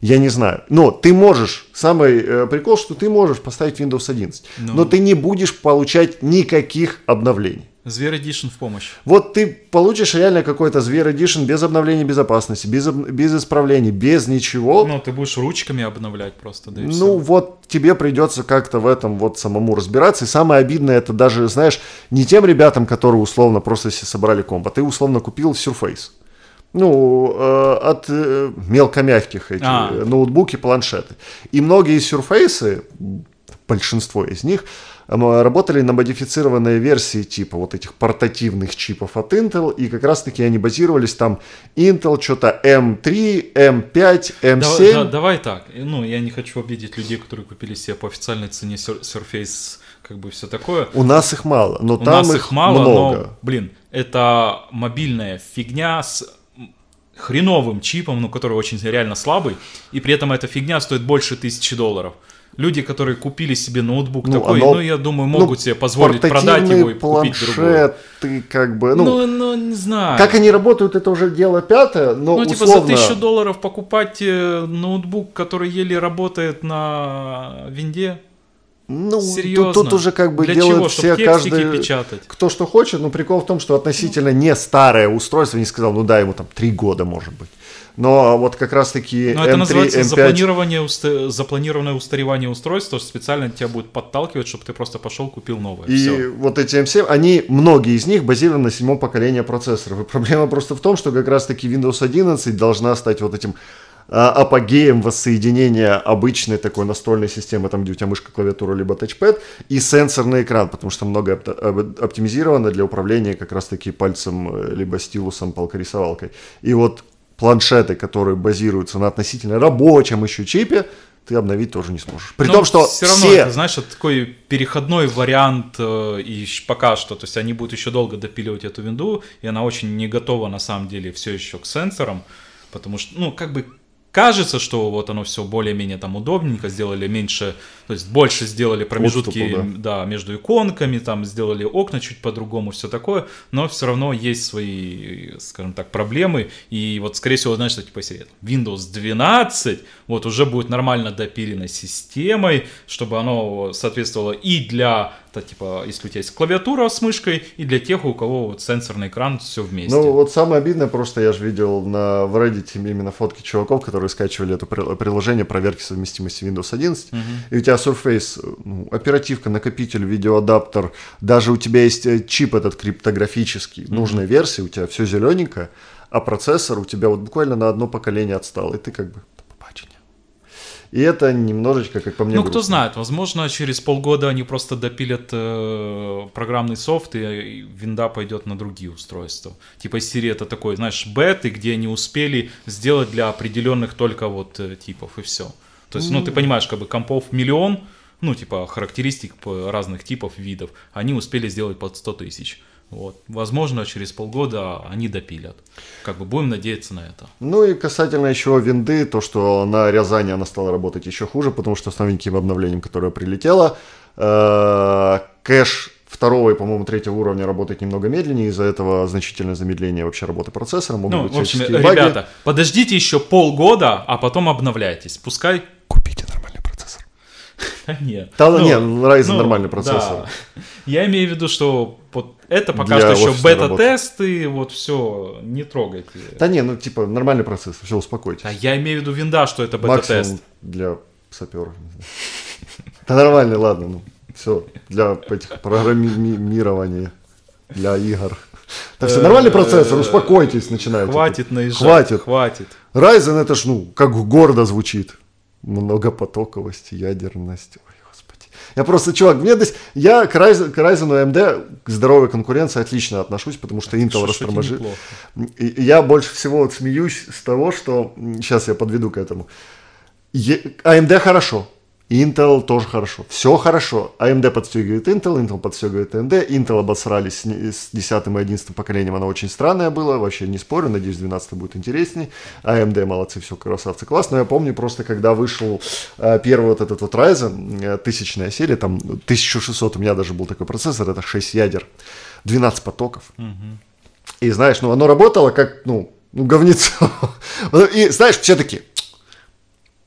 Я не знаю. Но ты можешь, самый э, прикол, что ты можешь поставить Windows 11, но, ну. но ты не будешь получать никаких обновлений. Зверь Edition в помощь. Вот ты получишь реально какой-то Зверь Edition без обновления безопасности, без, без исправлений, без ничего. Ну, ты будешь ручками обновлять просто, да и Ну, все. вот тебе придется как-то в этом вот самому разбираться. И самое обидное, это даже, знаешь, не тем ребятам, которые условно просто себе собрали комп, а ты условно купил Surface. Ну, э, от э, мелкомягких эти а. Э, ноутбуки, планшеты. И многие Surface, большинство из них, а работали на модифицированные версии типа вот этих портативных чипов от Intel, и как раз-таки они базировались там Intel, что-то M3, M5, M7. Да, да, давай так, ну, я не хочу обидеть людей, которые купили себе по официальной цене Surface, как бы все такое. У нас их мало, но У там нас их, их мало, много. Но, блин, это мобильная фигня с хреновым чипом, ну, который очень реально слабый, и при этом эта фигня стоит больше тысячи долларов люди, которые купили себе ноутбук ну, такой, оно, ну, я думаю, ну, могут ну, себе позволить продать его и купить другой. ты как бы, ну, ну, ну, не знаю. Как они работают, это уже дело пятое, но Ну, условно... типа за тысячу долларов покупать э, ноутбук, который еле работает на винде, ну, Серьезно? Тут, тут уже как бы Для делают чего? все Чтобы каждый... печатать. Кто что хочет, но прикол в том, что относительно не старое устройство, не сказал, ну да, ему там три года может быть. Но вот как раз-таки Но M3, называется M5... запланирование, уста... запланированное устаревание устройства, что специально тебя будет подталкивать, чтобы ты просто пошел, купил новое. И Все. вот эти M7, они, многие из них базированы на седьмом поколении процессоров. И проблема просто в том, что как раз-таки Windows 11 должна стать вот этим а апогеем воссоединения обычной такой настольной системы, там, где у тебя мышка, клавиатура, либо тачпэд, и сенсорный экран, потому что многое оптимизировано для управления как раз-таки пальцем, э, либо стилусом, палкорисовалкой. И вот планшеты, которые базируются на относительно рабочем еще чипе, ты обновить тоже не сможешь. При Но том, что все равно, все... это, знаешь, это такой переходной вариант э, и пока что, то есть они будут еще долго допиливать эту винду, и она очень не готова на самом деле все еще к сенсорам, потому что, ну, как бы кажется, что вот оно все более-менее там удобненько сделали меньше, то есть больше сделали промежутки Отступу, да. Да, между иконками, там сделали окна чуть по-другому, все такое, но все равно есть свои, скажем так, проблемы, и вот, скорее всего, знаешь, что типа серед Windows 12, вот уже будет нормально допилено системой, чтобы оно соответствовало и для это типа, если у тебя есть клавиатура с мышкой, и для тех, у кого вот сенсорный экран, все вместе. Ну, вот самое обидное просто, я же видел на, в Reddit именно фотки чуваков, которые скачивали это приложение проверки совместимости Windows 11, угу. и у тебя Surface, ну, оперативка, накопитель, видеоадаптер, даже у тебя есть э, чип этот криптографический, угу. нужная версия, у тебя все зелененькое, а процессор у тебя вот буквально на одно поколение отстал, и ты как бы и это немножечко, как по мне... Ну, грустно. кто знает, возможно, через полгода они просто допилят э, программный софт, и э, винда пойдет на другие устройства. Типа Siri это такой, знаешь, беты, где они успели сделать для определенных только вот э, типов, и все. То есть, ну, ты понимаешь, как бы компов миллион, ну, типа, характеристик разных типов, видов, они успели сделать под 100 тысяч. Вот. Возможно, через полгода они допилят. Как бы будем надеяться на это. Ну и касательно еще винды, то, что на Рязани она стала работать еще хуже, потому что с новеньким обновлением, которое прилетело, э, кэш второго и, по-моему, третьего уровня работает немного медленнее, из-за этого значительное замедление вообще работы процессора, могут ну, быть в общем, баги. ребята, подождите еще полгода, а потом обновляйтесь. Пускай да нет. Да, ну, нет, Ryzen ну, ну нормальный процессор. Да. Я имею в виду, что вот это пока Для что еще бета-тесты, вот все, не трогайте. Да не, ну типа нормальный процесс, все, успокойтесь. А я имею в виду винда, что это бета-тест. для саперов. Да нормально, ладно, ну все, для этих программирования, для игр. Так все, нормальный процессор, ну, успокойтесь, начинайте. Хватит наезжать. Хватит. Хватит. Ryzen это ж, ну, как гордо звучит многопотоковость, ядерность. Ой, господи. Я просто, чувак, мне здесь, я к Ryzen, к Ryzen AMD, к здоровой конкуренции отлично отношусь, потому что Intel расторможит. Я больше всего вот смеюсь с того, что, сейчас я подведу к этому, AMD а хорошо, Intel тоже хорошо. Все хорошо. AMD подстегивает Intel, Intel подстегивает AMD. Intel обосрались с 10 и 11 поколением. Она очень странная была, вообще не спорю. Надеюсь, 12 будет интереснее. AMD молодцы, все красавцы, класс. Но я помню просто, когда вышел э, первый вот этот вот Ryzen, э, тысячная серия, там 1600 у меня даже был такой процессор, это 6 ядер, 12 потоков. Угу. И знаешь, ну оно работало как, ну, ну говнецо. И знаешь, все-таки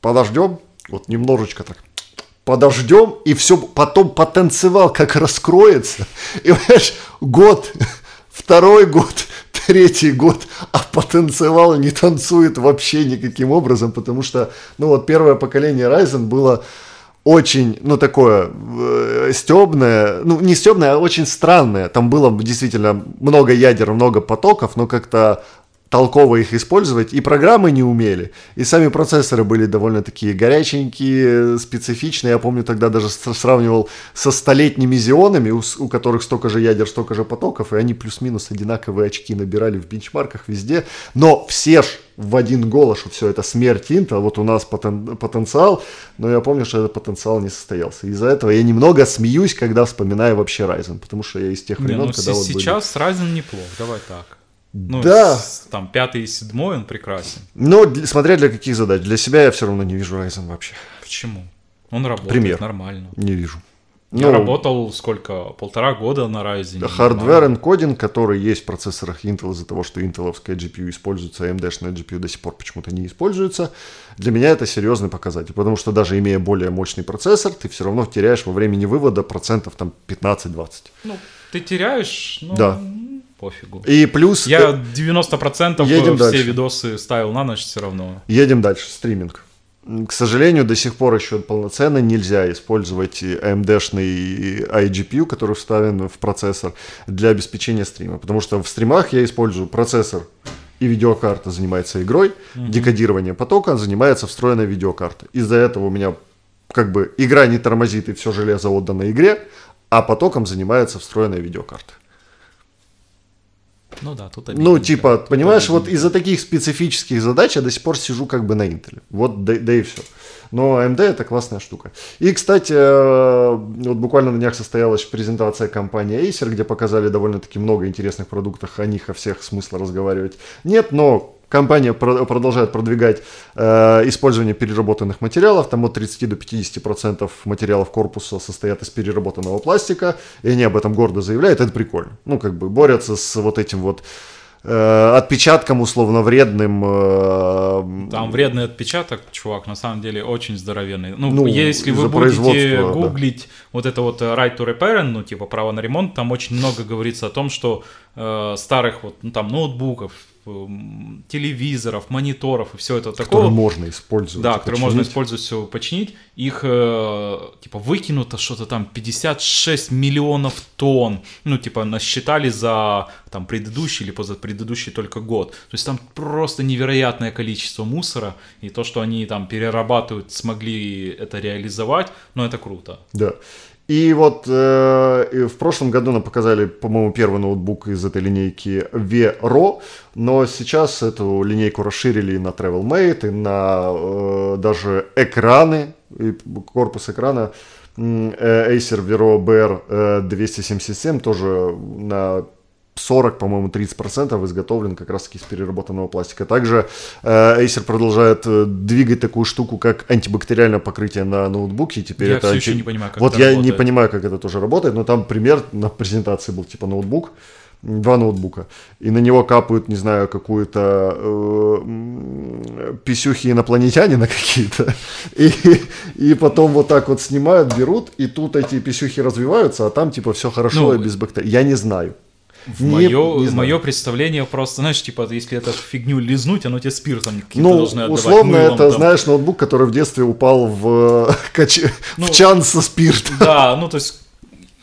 подождем, вот немножечко так подождем, и все, потом потанцевал, как раскроется. И, понимаешь, год, второй год, третий год, а потанцевал не танцует вообще никаким образом, потому что, ну вот первое поколение Ryzen было очень, ну такое э, стебное, ну не стебное, а очень странное. Там было действительно много ядер, много потоков, но как-то толково их использовать, и программы не умели, и сами процессоры были довольно такие горяченькие, специфичные. Я помню, тогда даже сравнивал со столетними Xeon'ами, у, у которых столько же ядер, столько же потоков, и они плюс-минус одинаковые очки набирали в бенчмарках везде. Но все ж в один голос, что все это смерть Intel, вот у нас потен, потенциал, но я помню, что этот потенциал не состоялся. Из-за этого я немного смеюсь, когда вспоминаю вообще Ryzen, потому что я из тех времен, не, ну, когда с- вот Сейчас были... Ryzen неплох, давай так. Ну, да. там пятый и седьмой он прекрасен. Но для, смотря для каких задач. Для себя я все равно не вижу Ryzen вообще. Почему? Он работает Пример. нормально. Не вижу. Я ну, работал сколько? Полтора года на Ryzen. Хардвер энкодинг, который есть в процессорах Intel из-за того, что интеловская GPU используется, AMD-шная а GPU до сих пор почему-то не используется, для меня это серьезный показатель, потому что даже имея более мощный процессор, ты все равно теряешь во времени вывода процентов там 15-20. Ну, ты теряешь, ну, да пофигу. И плюс... Я 90% э, Едем все дальше. видосы ставил на ночь все равно. Едем дальше, стриминг. К сожалению, до сих пор еще полноценно нельзя использовать AMD-шный эм iGPU, который вставлен в процессор для обеспечения стрима. Потому что в стримах я использую процессор и видеокарта занимается игрой, mm-hmm. декодирование потока занимается встроенная видеокарта. Из-за этого у меня как бы игра не тормозит и все железо отдано игре, а потоком занимается встроенная видеокарта. Ну да, тут обидно. Ну, типа, тут понимаешь, обидно. вот из-за таких специфических задач я до сих пор сижу как бы на Intel. Вот, да, да и все. Но AMD это классная штука. И, кстати, э, вот буквально на днях состоялась презентация компании Acer, где показали довольно-таки много интересных продуктов, о них, о всех смысла разговаривать нет, но Компания про- продолжает продвигать э, использование переработанных материалов. Там от 30 до 50 процентов материалов корпуса состоят из переработанного пластика. И они об этом гордо заявляют. Это прикольно. Ну, как бы борются с вот этим вот э, отпечатком условно вредным. Э, там вредный отпечаток, чувак, на самом деле очень здоровенный. Ну, ну если вы будете гуглить да. вот это вот э, right to repair, ну типа право на ремонт, там очень много говорится о том, что э, старых вот ну, там ноутбуков, Эм, телевизоров, мониторов и все это такого. Которые можно использовать. Да, которые можно использовать, все починить. Их, э, типа, выкинуто что-то там 56 миллионов тонн. Ну, типа, насчитали за там предыдущий или позапредыдущий только год. То есть там просто невероятное количество мусора. И то, что они там перерабатывают, смогли это реализовать, ну, это круто. Да. И вот э, в прошлом году нам показали, по-моему, первый ноутбук из этой линейки Vero, но сейчас эту линейку расширили и на TravelMate, и на э, даже экраны, и корпус экрана э, Acer Vero BR 277 э, тоже на 40, по-моему, 30% изготовлен как раз-таки из переработанного пластика. Также э, Acer продолжает э, двигать такую штуку, как антибактериальное покрытие на ноутбуке. Теперь я это все анти... еще не понимаю, как Вот это я работает. не понимаю, как это тоже работает, но там пример на презентации был типа ноутбук, два ноутбука, и на него капают, не знаю, какую-то э, писюхи инопланетянина какие-то, и, и потом вот так вот снимают, берут, и тут эти писюхи развиваются, а там типа все хорошо ну, и без бактерий. Я не знаю. В не, мое, не мое представление просто, знаешь, типа, если это фигню лизнуть, оно тебе спиртом каким-то ну, должны отдавать. Условно, мылом, это, там. знаешь, ноутбук, который в детстве упал в, кач... ну, в чан со спиртом. Да, ну то есть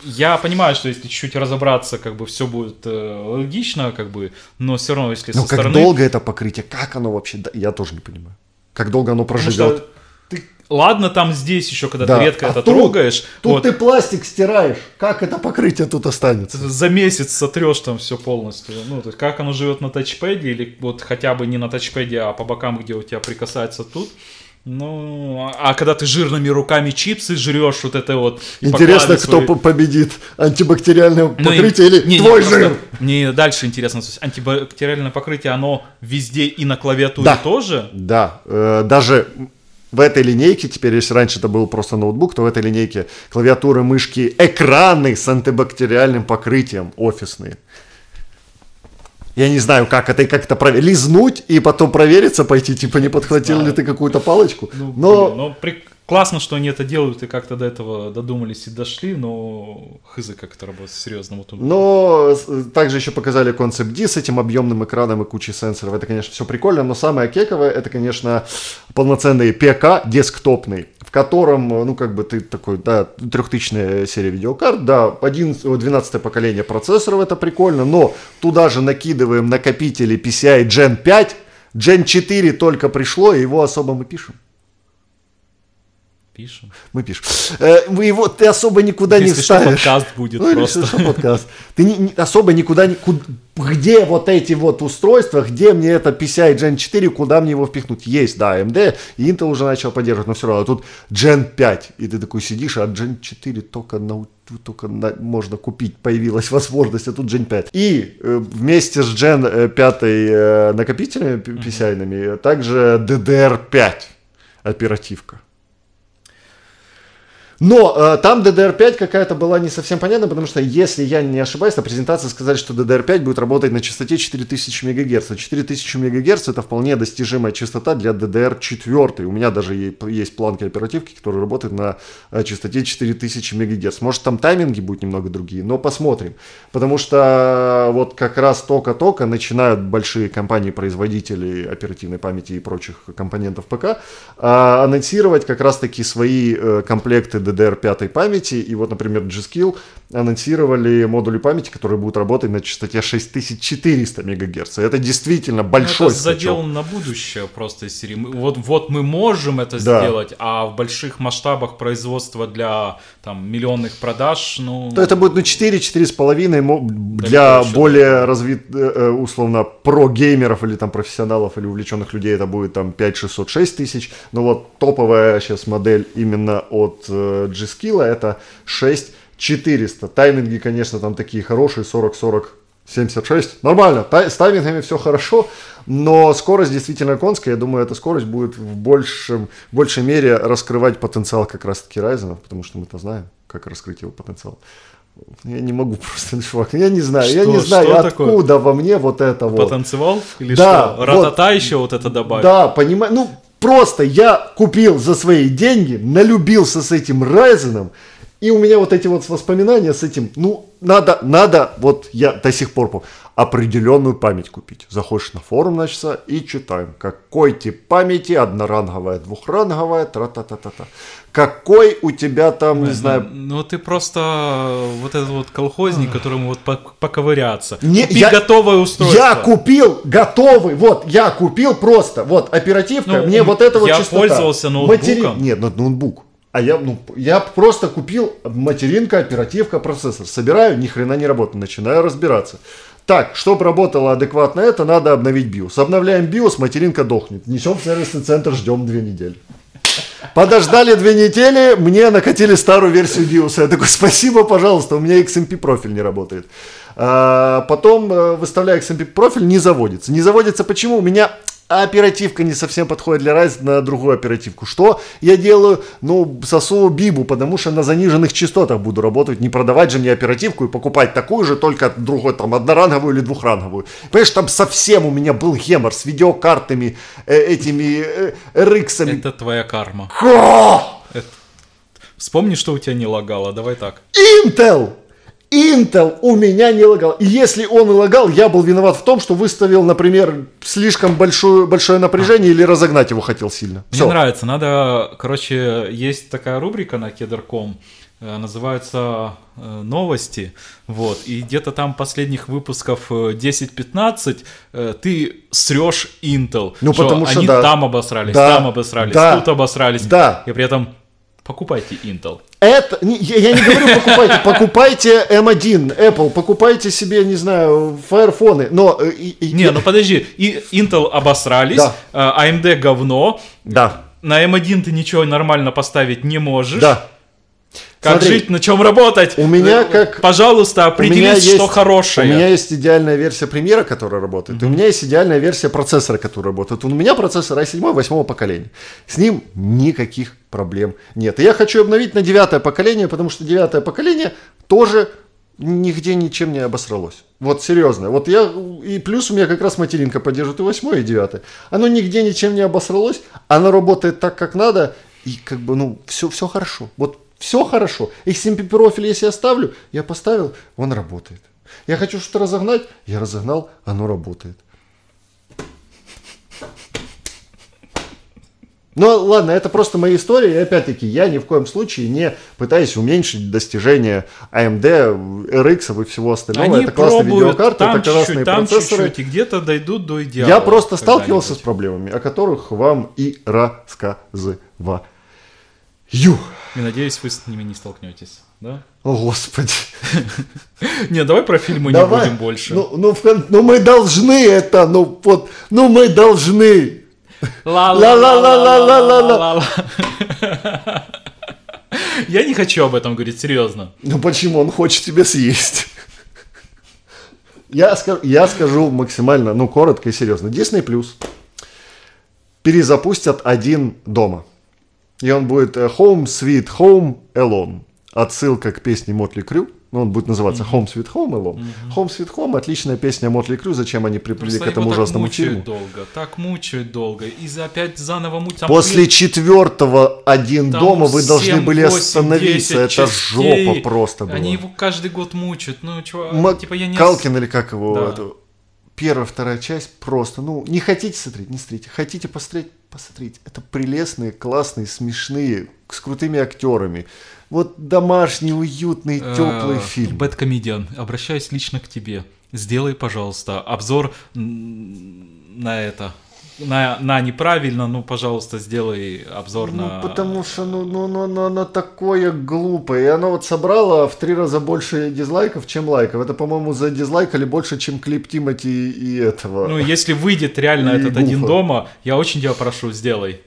я понимаю, что если чуть-чуть разобраться, как бы все будет э, логично, как бы, но все равно, если но со как стороны... долго это покрытие, как оно вообще, я тоже не понимаю. Как долго оно проживет? Потому что Ладно, там здесь еще, когда да. ты редко а это тут, трогаешь. Тут вот. ты пластик стираешь. Как это покрытие тут останется? За месяц сотрешь там все полностью. Ну, то есть, как оно живет на тачпеде, или вот хотя бы не на тачпеде, а по бокам, где у тебя прикасается тут. Ну, а, а когда ты жирными руками чипсы жрешь, вот это вот. Интересно, кто свои... победит антибактериальное ну, покрытие и... или не, твой не, жир? Просто, мне дальше интересно, то есть антибактериальное покрытие, оно везде и на клавиатуре да, тоже? Да, э, даже в этой линейке, теперь если раньше это был просто ноутбук, то в этой линейке клавиатуры, мышки, экраны с антибактериальным покрытием офисные. Я не знаю, как это и как это проверить. Лизнуть и потом провериться пойти, типа не подхватил ли ты какую-то палочку. Ну, но... Блин, но ну, при классно, что они это делают и как-то до этого додумались и дошли, но хызы как это работает серьезно. Вот но также еще показали концепт D с этим объемным экраном и кучей сенсоров. Это, конечно, все прикольно, но самое кековое это, конечно, полноценный ПК десктопный, в котором, ну, как бы ты такой, да, трехтысячная серия видеокарт, да, 11, 12 поколение процессоров, это прикольно, но туда же накидываем накопители PCI Gen 5, Gen 4 только пришло, и его особо мы пишем. Пишем. Мы пишем. Э, мы его, ты особо никуда Если не вставишь. Что, подкаст будет ну, просто. Что, подкаст. Ты не, не, особо никуда не... Куда, где вот эти вот устройства, где мне это PCI Gen 4, куда мне его впихнуть? Есть, да, AMD, и Intel уже начал поддерживать, но все равно. А тут Gen 5, и ты такой сидишь, а Gen 4 только, на, только на, можно купить, появилась возможность, а тут Gen 5. И э, вместе с Gen 5 э, э, накопителями pci mm-hmm. также DDR5 оперативка. Но э, там DDR5 какая-то была не совсем понятна, потому что, если я не ошибаюсь, на презентации сказали, что DDR5 будет работать на частоте 4000 МГц. 4000 МГц это вполне достижимая частота для DDR4. У меня даже есть планки оперативки, которые работают на э, частоте 4000 МГц. Может, там тайминги будут немного другие, но посмотрим. Потому что э, вот как раз только-только начинают большие компании-производители оперативной памяти и прочих компонентов ПК э, анонсировать как раз-таки свои э, комплекты DDR 5 памяти, и вот, например, G-Skill анонсировали модули памяти, которые будут работать на частоте 6400 МГц. Это действительно большой ну, Это задел на будущее просто из серии. Вот, вот мы можем это да. сделать, а в больших масштабах производства для там, миллионных продаж, ну... То это будет ну, 4-4,5 для еще, более да. развит, э, э, условно, про-геймеров или там профессионалов или увлеченных людей это будет там 5-606 тысяч. Но вот топовая сейчас модель именно от э, G-Skill это 6 400. Тайминги, конечно, там такие хорошие, 40-40 76. Нормально, с таймингами все хорошо, но скорость действительно конская. Я думаю, эта скорость будет в, большем, в большей мере раскрывать потенциал как раз-таки Райзена, потому что мы-то знаем, как раскрыть его потенциал. Я не могу просто, чувак, я не знаю, что, я не знаю, что откуда такое? во мне вот это вот. Потанцевал или да, что? Ратата вот, еще вот это добавил. Да, понимаю, ну просто я купил за свои деньги, налюбился с этим Райзеном, и у меня вот эти вот воспоминания с этим, ну, надо, надо, вот я до сих пор помню, определенную память купить. Заходишь на форум, значит, и читаем, какой тип памяти, одноранговая, двухранговая, тра-та-та-та-та. Какой у тебя там, не, не знаю... Ну, ну, ты просто вот этот вот колхозник, которому вот поковыряться. Не, Купи я, готовое устройство. Я купил готовый, вот, я купил просто, вот, оперативка, ну, мне вот это вот Я чистота. пользовался ноутбуком. Матери... Нет, ну, ноутбук а я, ну, я просто купил материнка, оперативка, процессор. Собираю, ни хрена не работает. Начинаю разбираться. Так, чтобы работало адекватно это, надо обновить BIOS. Обновляем BIOS, материнка дохнет. Несем в сервисный центр, ждем две недели. Подождали две недели, мне накатили старую версию BIOS. Я такой, спасибо, пожалуйста, у меня XMP эм профиль не работает. А потом э, выставляю XMP эм профиль, не заводится. Не заводится почему? У меня а оперативка не совсем подходит для разницы на другую оперативку. Что я делаю? Ну, сосу Бибу, потому что на заниженных частотах буду работать. Не продавать же мне оперативку и покупать такую же, только другой, там, одноранговую или двухранговую. Понимаешь, там совсем у меня был гемор с видеокартами, э, этими э, RX. Это твоя карма. Это... Вспомни, что у тебя не лагало, давай так. Intel! Intel у меня не лагал. И если он и лагал, я был виноват в том, что выставил, например, слишком большое, большое напряжение а. или разогнать его хотел сильно. Все. Мне нравится. Надо, короче, есть такая рубрика на кедр.ком, э, называется э, новости, вот, и где-то там последних выпусков 10-15 э, ты срешь Intel, ну, что потому что они да. там обосрались, да, там обосрались, да, тут обосрались, да. и при этом покупайте Intel. Это, я не говорю, покупайте, покупайте M1, эм Apple, покупайте себе, не знаю, Firephone, но... Э, и, и... Не, ну подожди, и Intel обосрались, да. А, а AMD говно. Да. На M1 эм ты ничего нормально поставить не можешь. Да. Как Смотри, жить, на чем работать? У меня э, как... Пожалуйста, определись, есть, что хорошее. У меня есть идеальная версия премьера, которая работает. Mm-hmm. У меня есть идеальная версия процессора, который работает. У меня процессор i7-8 а поколения. С ним никаких проблем нет. И я хочу обновить на девятое поколение, потому что девятое поколение тоже нигде ничем не обосралось. Вот серьезно. Вот я, и плюс у меня как раз материнка поддержит и 8, и 9. Оно нигде ничем не обосралось, оно работает так, как надо, и как бы, ну, все, все хорошо. Вот все хорошо. XMP профиль, если я ставлю, я поставил, он работает. Я хочу что-то разогнать, я разогнал, оно работает. Ну ладно, это просто моя история. и опять-таки я ни в коем случае не пытаюсь уменьшить достижения AMD, а RX и всего остального. Они это классные видеокарты, это классные чуть-чуть, процессоры. Чуть-чуть, и где-то дойдут до идеала. Я просто сталкивался с проблемами, о которых вам и рассказываю. Ю! я надеюсь, вы с ними не столкнетесь, да? О, Господи. Не, давай про фильмы не будем больше. Ну, ну, ну, мы должны это, ну, вот, ну, мы должны. Ла-ла-ла-ла-ла-ла-ла-ла. Я не хочу об этом говорить, серьезно. Ну почему? Он хочет тебя съесть. Я, скажу, я скажу максимально, ну, коротко и серьезно. Disney Plus перезапустят один дома и он будет э, Home Sweet Home Alone. Отсылка к песне Мотли Крю. Ну, он будет называться Home Sweet Home Alone. Mm-hmm. Home Sweet Home отличная песня Мотли Крю. Зачем они приплели к этому ужасному Так фильму? долго, так мучают долго. И за опять заново мучают. После блин... четвертого один там дома вы должны были 8, остановиться. Это частей. жопа просто была. Они его каждый год мучают. Ну, чувак, М- типа я не... Калкин или как его? Да. Это первая, вторая часть просто, ну, не хотите смотреть, не смотрите, хотите посмотреть, посмотрите. Это прелестные, классные, смешные, с крутыми актерами. Вот домашний, уютный, э, теплый фильм. Бэткомедиан, обращаюсь лично к тебе. Сделай, пожалуйста, обзор на это на, на неправильно, ну, пожалуйста, сделай обзор ну, на... потому что, ну, ну, ну, ну, оно такое глупое. И оно вот собрало в три раза больше дизлайков, чем лайков. Это, по-моему, за задизлайкали больше, чем клип Тимати и этого. Ну, если выйдет реально и этот гуфа. один дома, я очень тебя прошу, сделай.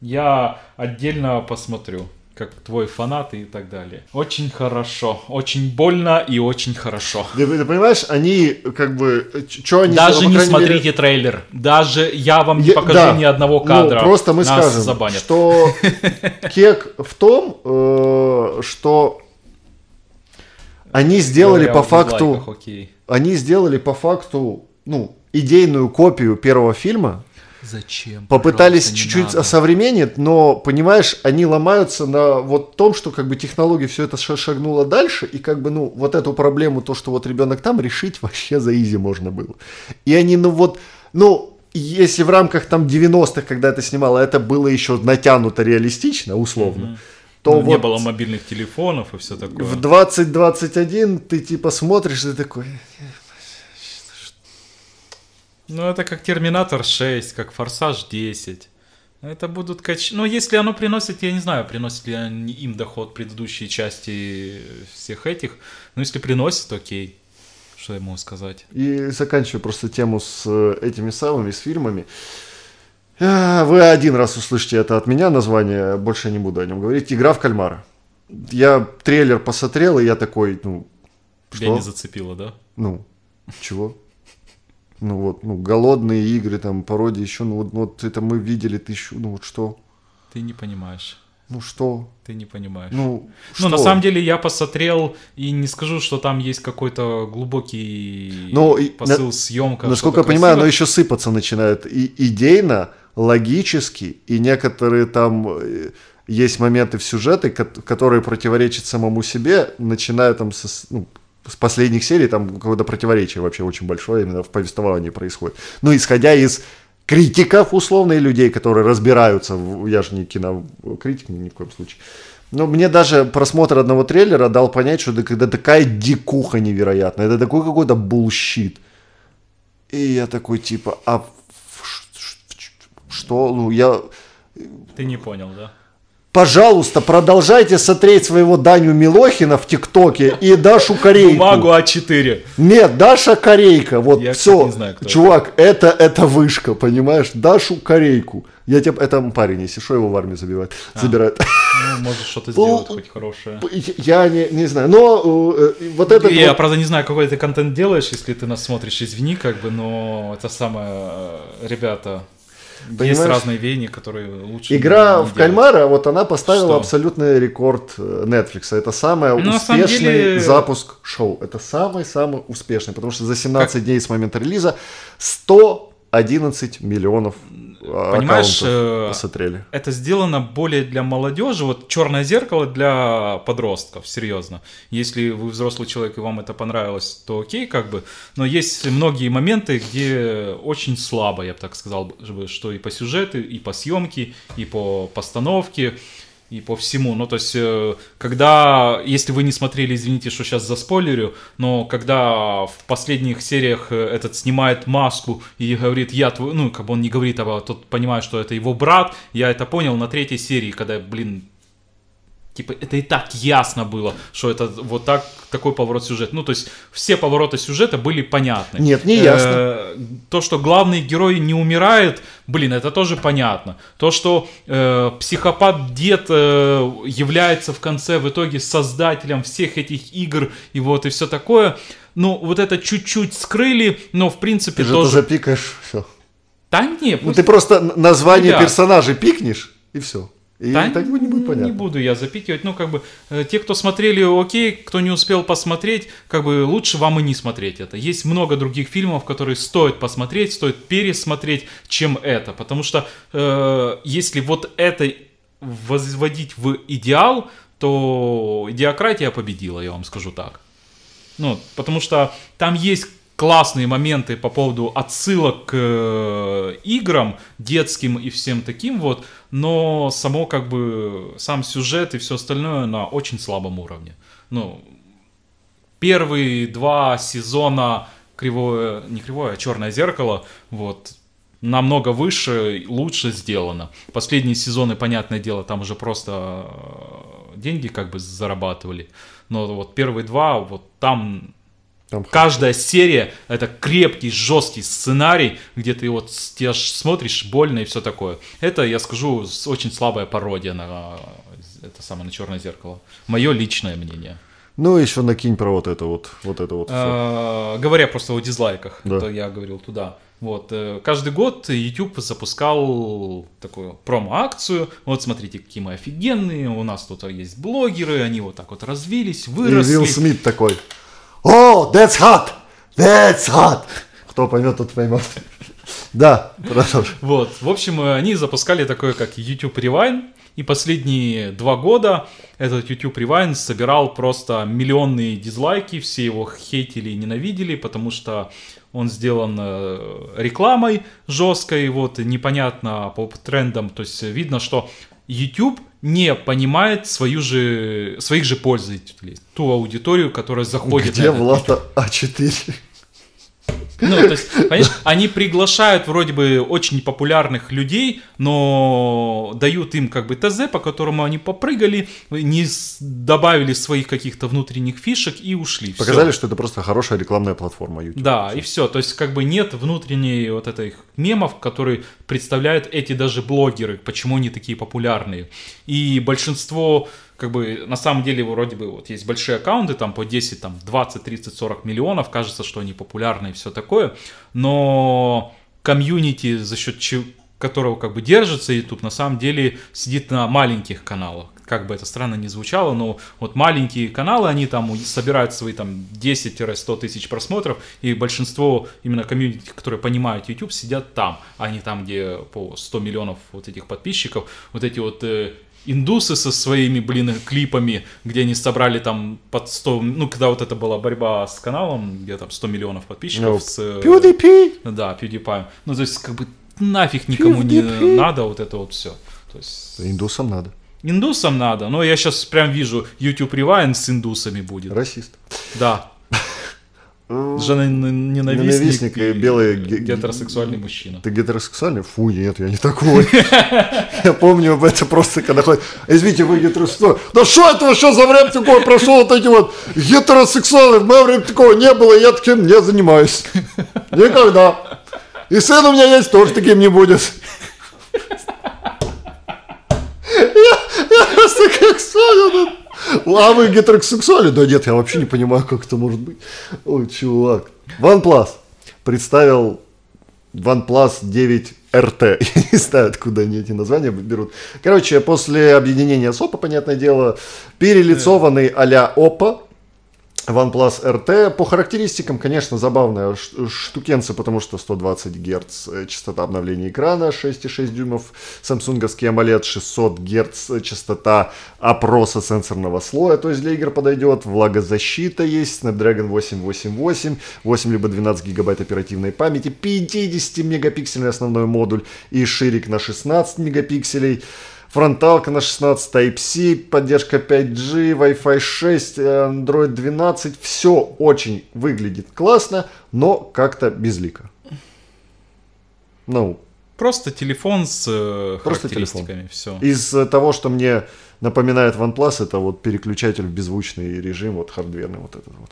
Я отдельно посмотрю как твой фанат и так далее. Очень хорошо, очень больно и очень хорошо. Ты, ты понимаешь, они как бы, что они... Даже не смотрите мере... трейлер, даже я вам не я, покажу да, ни одного ну, кадра. Ну, просто мы Нас скажем, забанят. что кек в том, э, что они сделали по факту... они сделали по факту, ну, идейную копию первого фильма, Зачем? Попытались чуть-чуть осовременить, но, понимаешь, они ломаются на вот том, что как бы технология все это шагнула дальше, и как бы, ну, вот эту проблему, то, что вот ребенок там, решить вообще за изи можно было. И они, ну вот, ну, если в рамках там 90-х, когда это снимало, это было еще натянуто реалистично, условно, то ну, вот не было мобильных телефонов и все такое. В 2021 ты типа смотришь, и такой, ну, это как Терминатор 6, как Форсаж 10. Это будут кач... Ну, если оно приносит, я не знаю, приносит ли им доход предыдущие части всех этих. Но если приносит, окей. Что я могу сказать? И заканчиваю просто тему с э, этими самыми, с фильмами. А, вы один раз услышите это от меня, название, больше не буду о нем говорить. «Игра в кальмара». Я трейлер посмотрел, и я такой, ну... Что? Меня не зацепило, да? Ну, чего? ну вот, ну, голодные игры, там, пародии еще, ну вот, ну вот это мы видели тысячу, ну вот что? Ты не понимаешь. Ну что? Ты не понимаешь. Ну, что? ну на самом деле я посмотрел и не скажу, что там есть какой-то глубокий ну, посыл на... съемка. Насколько я понимаю, оно еще сыпаться начинает. И идейно, логически, и некоторые там э, есть моменты в сюжете, которые противоречат самому себе, начиная там со, ну, с последних серий там какое-то противоречие вообще очень большое именно в повествовании происходит. Ну, исходя из критиков, условно, и людей, которые разбираются, я же не кинокритик ни в коем случае. Но мне даже просмотр одного трейлера дал понять, что это когда такая дикуха невероятная, это такой какой-то булщит. И я такой типа, а что, ну я... Ты не понял, да? Пожалуйста, продолжайте сотреть своего Даню Милохина в ТикТоке и Дашу Корейку. Бумагу А4. Нет, Даша Корейка. Вот Я, все. Не знаю, кто Чувак, это. это это вышка, понимаешь? Дашу Корейку. Я тебе это парень, если что, его в армию забивает, а, забирает. Ну, может, что-то ну, сделать хоть хорошее. Я не, не знаю. Но э, э, вот это. Я, вот... правда, не знаю, какой ты контент делаешь, если ты нас смотришь, извини, как бы, но это самое, э, ребята, Понимаешь? Есть разные веяния, которые лучше. Игра не в делать. кальмара, вот она поставила Что? абсолютный рекорд э, Netflix. Это самый ну, успешный деле... запуск шоу. Это самый-самый успешный, потому что за 17 как... дней с момента релиза 111 миллионов понимаешь, э, посмотрели. это сделано более для молодежи. Вот черное зеркало для подростков, серьезно. Если вы взрослый человек и вам это понравилось, то окей, как бы. Но есть многие моменты, где очень слабо, я бы так сказал, что и по сюжету, и по съемке, и по постановке и по всему. Ну, то есть, э, когда, если вы не смотрели, извините, что сейчас за спойлерю, но когда в последних сериях э, этот снимает маску и говорит, я твой, ну, как бы он не говорит, а тот понимает, что это его брат, я это понял на третьей серии, когда, блин, Типа, это и так ясно было, что это вот так, такой поворот сюжета. Ну, то есть, все повороты сюжета были понятны. Нет, не ясно. Э, то, что главный герой не умирает, блин, это тоже понятно. То, что э, психопат-дед э, является в конце в итоге создателем всех этих игр и вот и все такое. Ну, вот это чуть-чуть скрыли, но в принципе тоже. Ты же тоже... Ты запикаешь все. Да нет. Ну, ты просто название Ребят. персонажей пикнешь, и все. И да, так не будет понятно. Не буду я запикивать. Ну, как бы, э, те, кто смотрели, окей, кто не успел посмотреть, как бы лучше вам и не смотреть это. Есть много других фильмов, которые стоит посмотреть, стоит пересмотреть, чем это. Потому что э, если вот это возводить в идеал, то идиократия победила, я вам скажу так. Ну, потому что там есть классные моменты по поводу отсылок к э, играм детским и всем таким вот, но само как бы сам сюжет и все остальное на очень слабом уровне. Ну, первые два сезона кривое, не кривое, а черное зеркало, вот, намного выше, лучше сделано. Последние сезоны, понятное дело, там уже просто э, деньги как бы зарабатывали. Но вот первые два, вот там там Каждая серия это крепкий, жесткий сценарий, где ты вот ты аж смотришь больно и все такое. Это, я скажу, очень слабая пародия на э, это самое на черное зеркало. Мое личное мнение. Ну, еще накинь про вот это вот, вот это вот. А, говоря просто о дизлайках, да. это я говорил туда. Вот, э, каждый год YouTube запускал такую промо-акцию. Вот смотрите, какие мы офигенные. У нас тут есть блогеры, они вот так вот развились, выросли. И Вилл Смит такой. О, that's hot! That's hot! Кто поймет, тот поймет. Да, продолжим. Вот, в общем, э, они запускали такое, как YouTube Rewind, и последние два года этот YouTube Rewind собирал просто миллионные дизлайки, все его хейтили и ненавидели, потому что он сделан э, рекламой жесткой, вот непонятно по трендам, то есть э, видно, что YouTube не понимает свою же, своих же пользователей, ту аудиторию, которая заходит. Где Влада А4? Ну, то есть, понимаешь, они приглашают вроде бы очень популярных людей, но дают им как бы ТЗ, по которому они попрыгали, не добавили своих каких-то внутренних фишек и ушли. Показали, все. что это просто хорошая рекламная платформа YouTube. Да, все. и все. То есть, как бы нет внутренней вот этой мемов, которые представляют эти даже блогеры, почему они такие популярные. И большинство как бы на самом деле вроде бы вот есть большие аккаунты, там по 10, там 20, 30, 40 миллионов, кажется, что они популярны и все такое, но комьюнити, за счет чего, которого как бы держится YouTube, на самом деле сидит на маленьких каналах. Как бы это странно не звучало, но вот маленькие каналы, они там собирают свои там 10-100 тысяч просмотров, и большинство именно комьюнити, которые понимают YouTube, сидят там, а не там, где по 100 миллионов вот этих подписчиков, вот эти вот э, индусы со своими, блин, клипами, где они собрали там под 100, ну, когда вот это была борьба с каналом, где там 100 миллионов подписчиков no. Ну, с... PewDiePie! Э, да, PewDiePie. Ну, то есть, как бы нафиг никому PewDiePie. не надо вот это вот все. То есть... Индусам надо. Индусам надо, но я сейчас прям вижу YouTube Rewind с индусами будет. Расист. Да. Женоненавистник Ненавистник и, белый гетеросексуальный мужчина. Ты гетеросексуальный? Фу, нет, я не такой. Я помню это просто, когда ходят, извините, вы гетеросексуальный. Да что это, что за время такое прошло, вот эти вот гетеросексуалы, в мое время такого не было, я таким не занимаюсь. Никогда. И сын у меня есть, тоже таким не будет. Я, я просто как вспомнил, а вы гетеросексуали? Да нет, я вообще не понимаю, как это может быть. Ой, чувак. OnePlus представил OnePlus 9 rt Я не знаю, откуда они эти названия берут. Короче, после объединения с Oppo, понятное дело, перелицованный а-ля Oppo OnePlus RT. По характеристикам, конечно, забавная штукенция, потому что 120 Гц э, частота обновления экрана, 6,6 дюймов, самсунговский AMOLED, 600 Гц э, частота опроса сенсорного слоя, то есть для игр подойдет, влагозащита есть, Snapdragon 888, 8 либо 12 гигабайт оперативной памяти, 50 мегапиксельный основной модуль и ширик на 16 мегапикселей фронталка на 16 type поддержка 5G, Wi-Fi 6, э, Android 12. Все очень выглядит классно, но как-то безлико. Ну. Просто телефон с э, Просто характеристиками. Телефон. Все. Из э, того, что мне напоминает OnePlus, это вот переключатель в беззвучный режим, вот хардверный вот этот вот.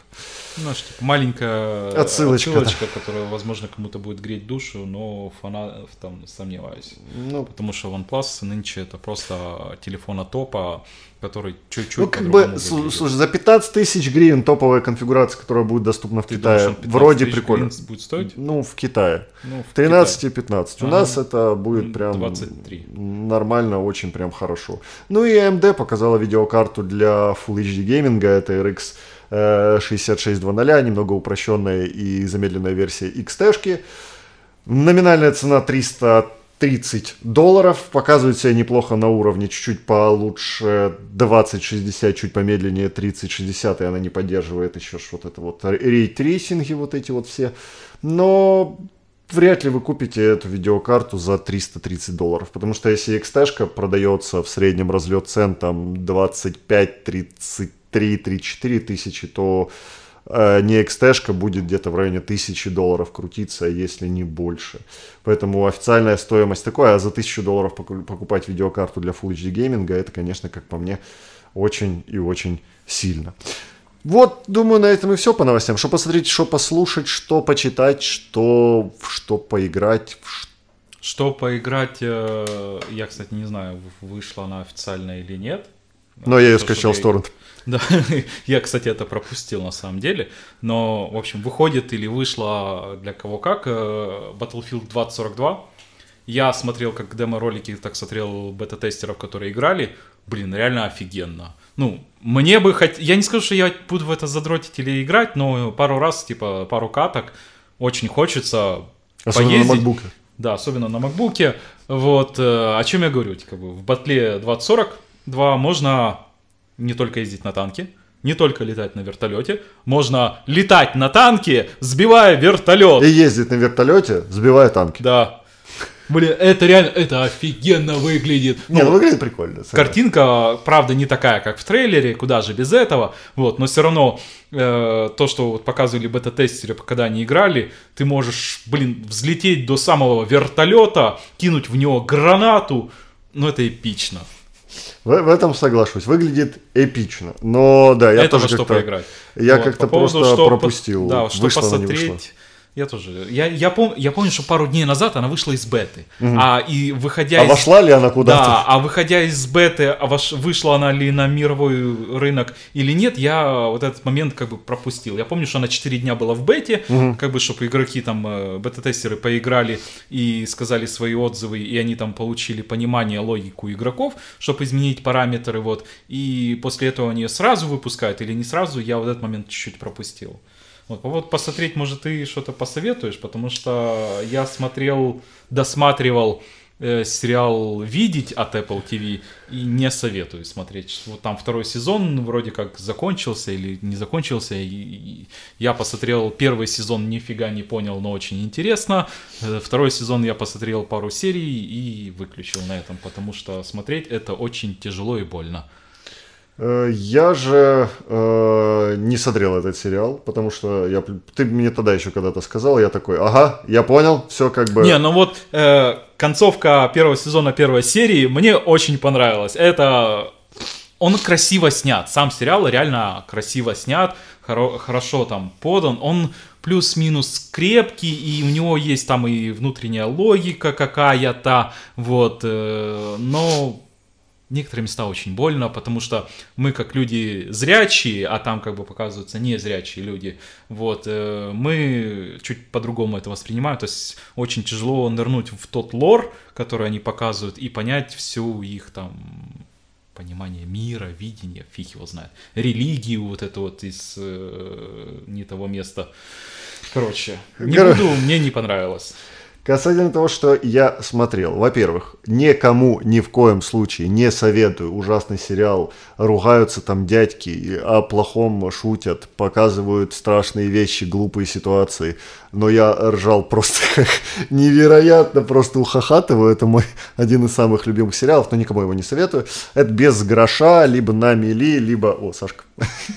Ну, что, типа маленькая отсылочка, отсылочка да. которая, возможно, кому-то будет греть душу, но фанатов там сомневаюсь. Ну, Потому что OnePlus нынче это просто телефона топа, который чуть-чуть. Ну, как бы, слушай, за 15 тысяч гривен топовая конфигурация, которая будет доступна в Ты Китае, думаешь, вроде прикольно. будет стоить? Ну, в Китае. Ну, в 13 Китае. и 15. Ага. У нас это будет ну, прям 23. нормально, очень прям хорошо. Ну и AMD показала видеокарту для Full HD гейминга, это RX 6600, э, немного упрощенная и замедленная версия XT. -шки. Номинальная цена 300 30 долларов. Показывает себя неплохо на уровне, чуть-чуть получше 20-60, чуть помедленнее 30-60, и она не поддерживает еще вот это вот рейтрейсинги вот эти вот все. Но вряд ли вы купите эту видеокарту за 330 долларов, потому что если XT продается в среднем разлет цен там 25-33-34 тысячи, то Э, не XT будет где-то в районе тысячи долларов крутиться, если не больше. Поэтому официальная стоимость такой, а за тысячу долларов покупать видеокарту для Full HD гейминга, это, конечно, как по мне, очень и очень сильно. Вот, думаю, на этом и все по новостям. Что посмотреть, что послушать, что почитать, что, что поиграть, что что поиграть, э, я, кстати, не знаю, вышла она официально или нет. Но я ее скачал с торрент. Да, я, кстати, это пропустил на самом деле. Но, в общем, выходит или вышла для кого как э, Battlefield 2042. Я смотрел как демо-ролики, так смотрел бета-тестеров, которые играли. Блин, реально офигенно. Ну, мне бы хоть... Я не скажу, что я буду в это задротить или играть, но пару раз, типа, пару каток очень хочется Особенно поездить. на макбуке. Да, особенно на макбуке. Вот, э, о чем я говорю, как типа, бы, в батле 2040 Два, можно не только ездить на танке, не только летать на вертолете, можно летать на танке, сбивая вертолет. И ездить на вертолете, сбивая танки. Да. Блин, это реально, это офигенно выглядит. Ну, не, ну выглядит прикольно. Согласен. Картинка, правда, не такая, как в трейлере, куда же без этого. Вот, но все равно э, то, что вот показывали бета-тестеры, когда они играли, ты можешь, блин, взлететь до самого вертолета, кинуть в него гранату. Ну, это эпично. В, в этом соглашусь. Выглядит эпично. Но да, я Это тоже как-то... Я вот, как-то по поводу, просто что пропустил. По, да, что вышло, посмотреть. Я тоже. Я, я, пом, я помню, что пару дней назад она вышла из беты. Угу. А и выходя а из... вошла ли она куда-то? Да, а выходя из беты, а вош... вышла она ли на мировой рынок или нет, я вот этот момент как бы пропустил. Я помню, что она 4 дня была в бете, угу. как бы, чтобы игроки там, э, бета-тестеры поиграли и сказали свои отзывы, и они там получили понимание, логику игроков, чтобы изменить параметры, вот. И после этого они сразу выпускают или не сразу, я вот этот момент чуть-чуть пропустил. Вот, вот посмотреть, может, ты что-то посоветуешь, потому что я смотрел, досматривал э, сериал «Видеть» от Apple TV и не советую смотреть. Вот там второй сезон вроде как закончился или не закончился. И, и я посмотрел первый сезон, нифига не понял, но очень интересно. Э, второй сезон я посмотрел пару серий и выключил на этом, потому что смотреть это очень тяжело и больно. Э, я же э, не смотрел этот сериал, потому что я, ты мне тогда еще когда-то сказал, я такой, ага, я понял, все как бы... Не, ну вот э, концовка первого сезона первой серии мне очень понравилась. Это... Он красиво снят, сам сериал реально красиво снят, хоро- хорошо там подан, он плюс-минус крепкий, и у него есть там и внутренняя логика какая-то, вот, э, но некоторые места очень больно, потому что мы как люди зрячие, а там как бы показываются незрячие люди, вот, э, мы чуть по-другому это воспринимаем, то есть очень тяжело нырнуть в тот лор, который они показывают, и понять всю их там понимание мира, видение, фиг его знает, религию вот это вот из э, не того места. Короче, не Кор... буду, мне не понравилось. Касательно того, что я смотрел. Во-первых, никому ни в коем случае не советую ужасный сериал. Ругаются там дядьки, о плохом шутят, показывают страшные вещи, глупые ситуации. Но я ржал просто невероятно, просто ухахатываю. Это мой один из самых любимых сериалов, но никому его не советую. Это без гроша, либо на мели, либо... О, Сашка.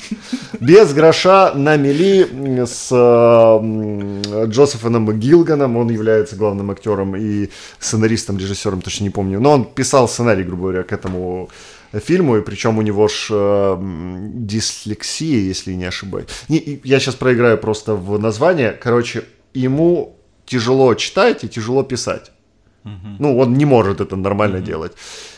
Без гроша на мели с э, Джозефом Гилганом. Он является является главным актером и сценаристом, режиссером, точно не помню. Но он писал сценарий, грубо говоря, к этому фильму, и причем у него ж э, дислексия, если не ошибаюсь. Не, я сейчас проиграю просто в название. Короче, ему тяжело читать и тяжело писать. Ну, он не может это нормально угу. делать.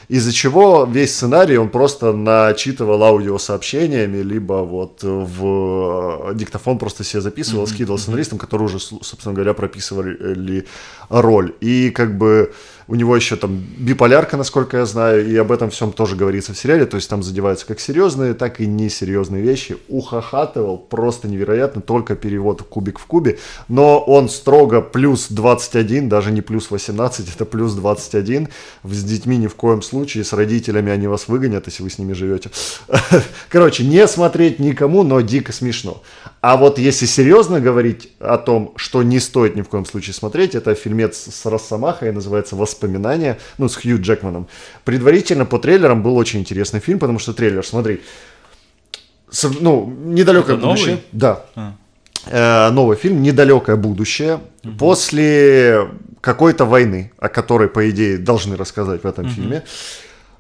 Из-за чего весь сценарий он просто начитывал аудиосообщениями, либо вот в э, диктофон просто себе записывал, угу. скидывал сценаристам, которые уже, собственно говоря, прописывали э, роль. И как бы у него еще там биполярка, насколько я знаю, и об этом всем тоже говорится в сериале, то есть там задеваются как серьезные, так и несерьезные вещи. Ухахатывал просто невероятно, только перевод кубик в кубе, но он строго плюс 21, даже не плюс 18, это плюс 21. С детьми ни в коем случае, с родителями они вас выгонят, если вы с ними живете. Короче, не смотреть никому, но дико смешно. А вот если серьезно говорить о том, что не стоит ни в коем случае смотреть, это фильмец с Росомахой, называется «Воспитание воспоминания, ну, с Хью Джекманом. Предварительно по трейлерам был очень интересный фильм, потому что трейлер, смотри, с, ну, недалекое Это будущее. Новый? Да. А. Э, новый фильм «Недалекое будущее» угу. после какой-то войны, о которой, по идее, должны рассказать в этом угу. фильме.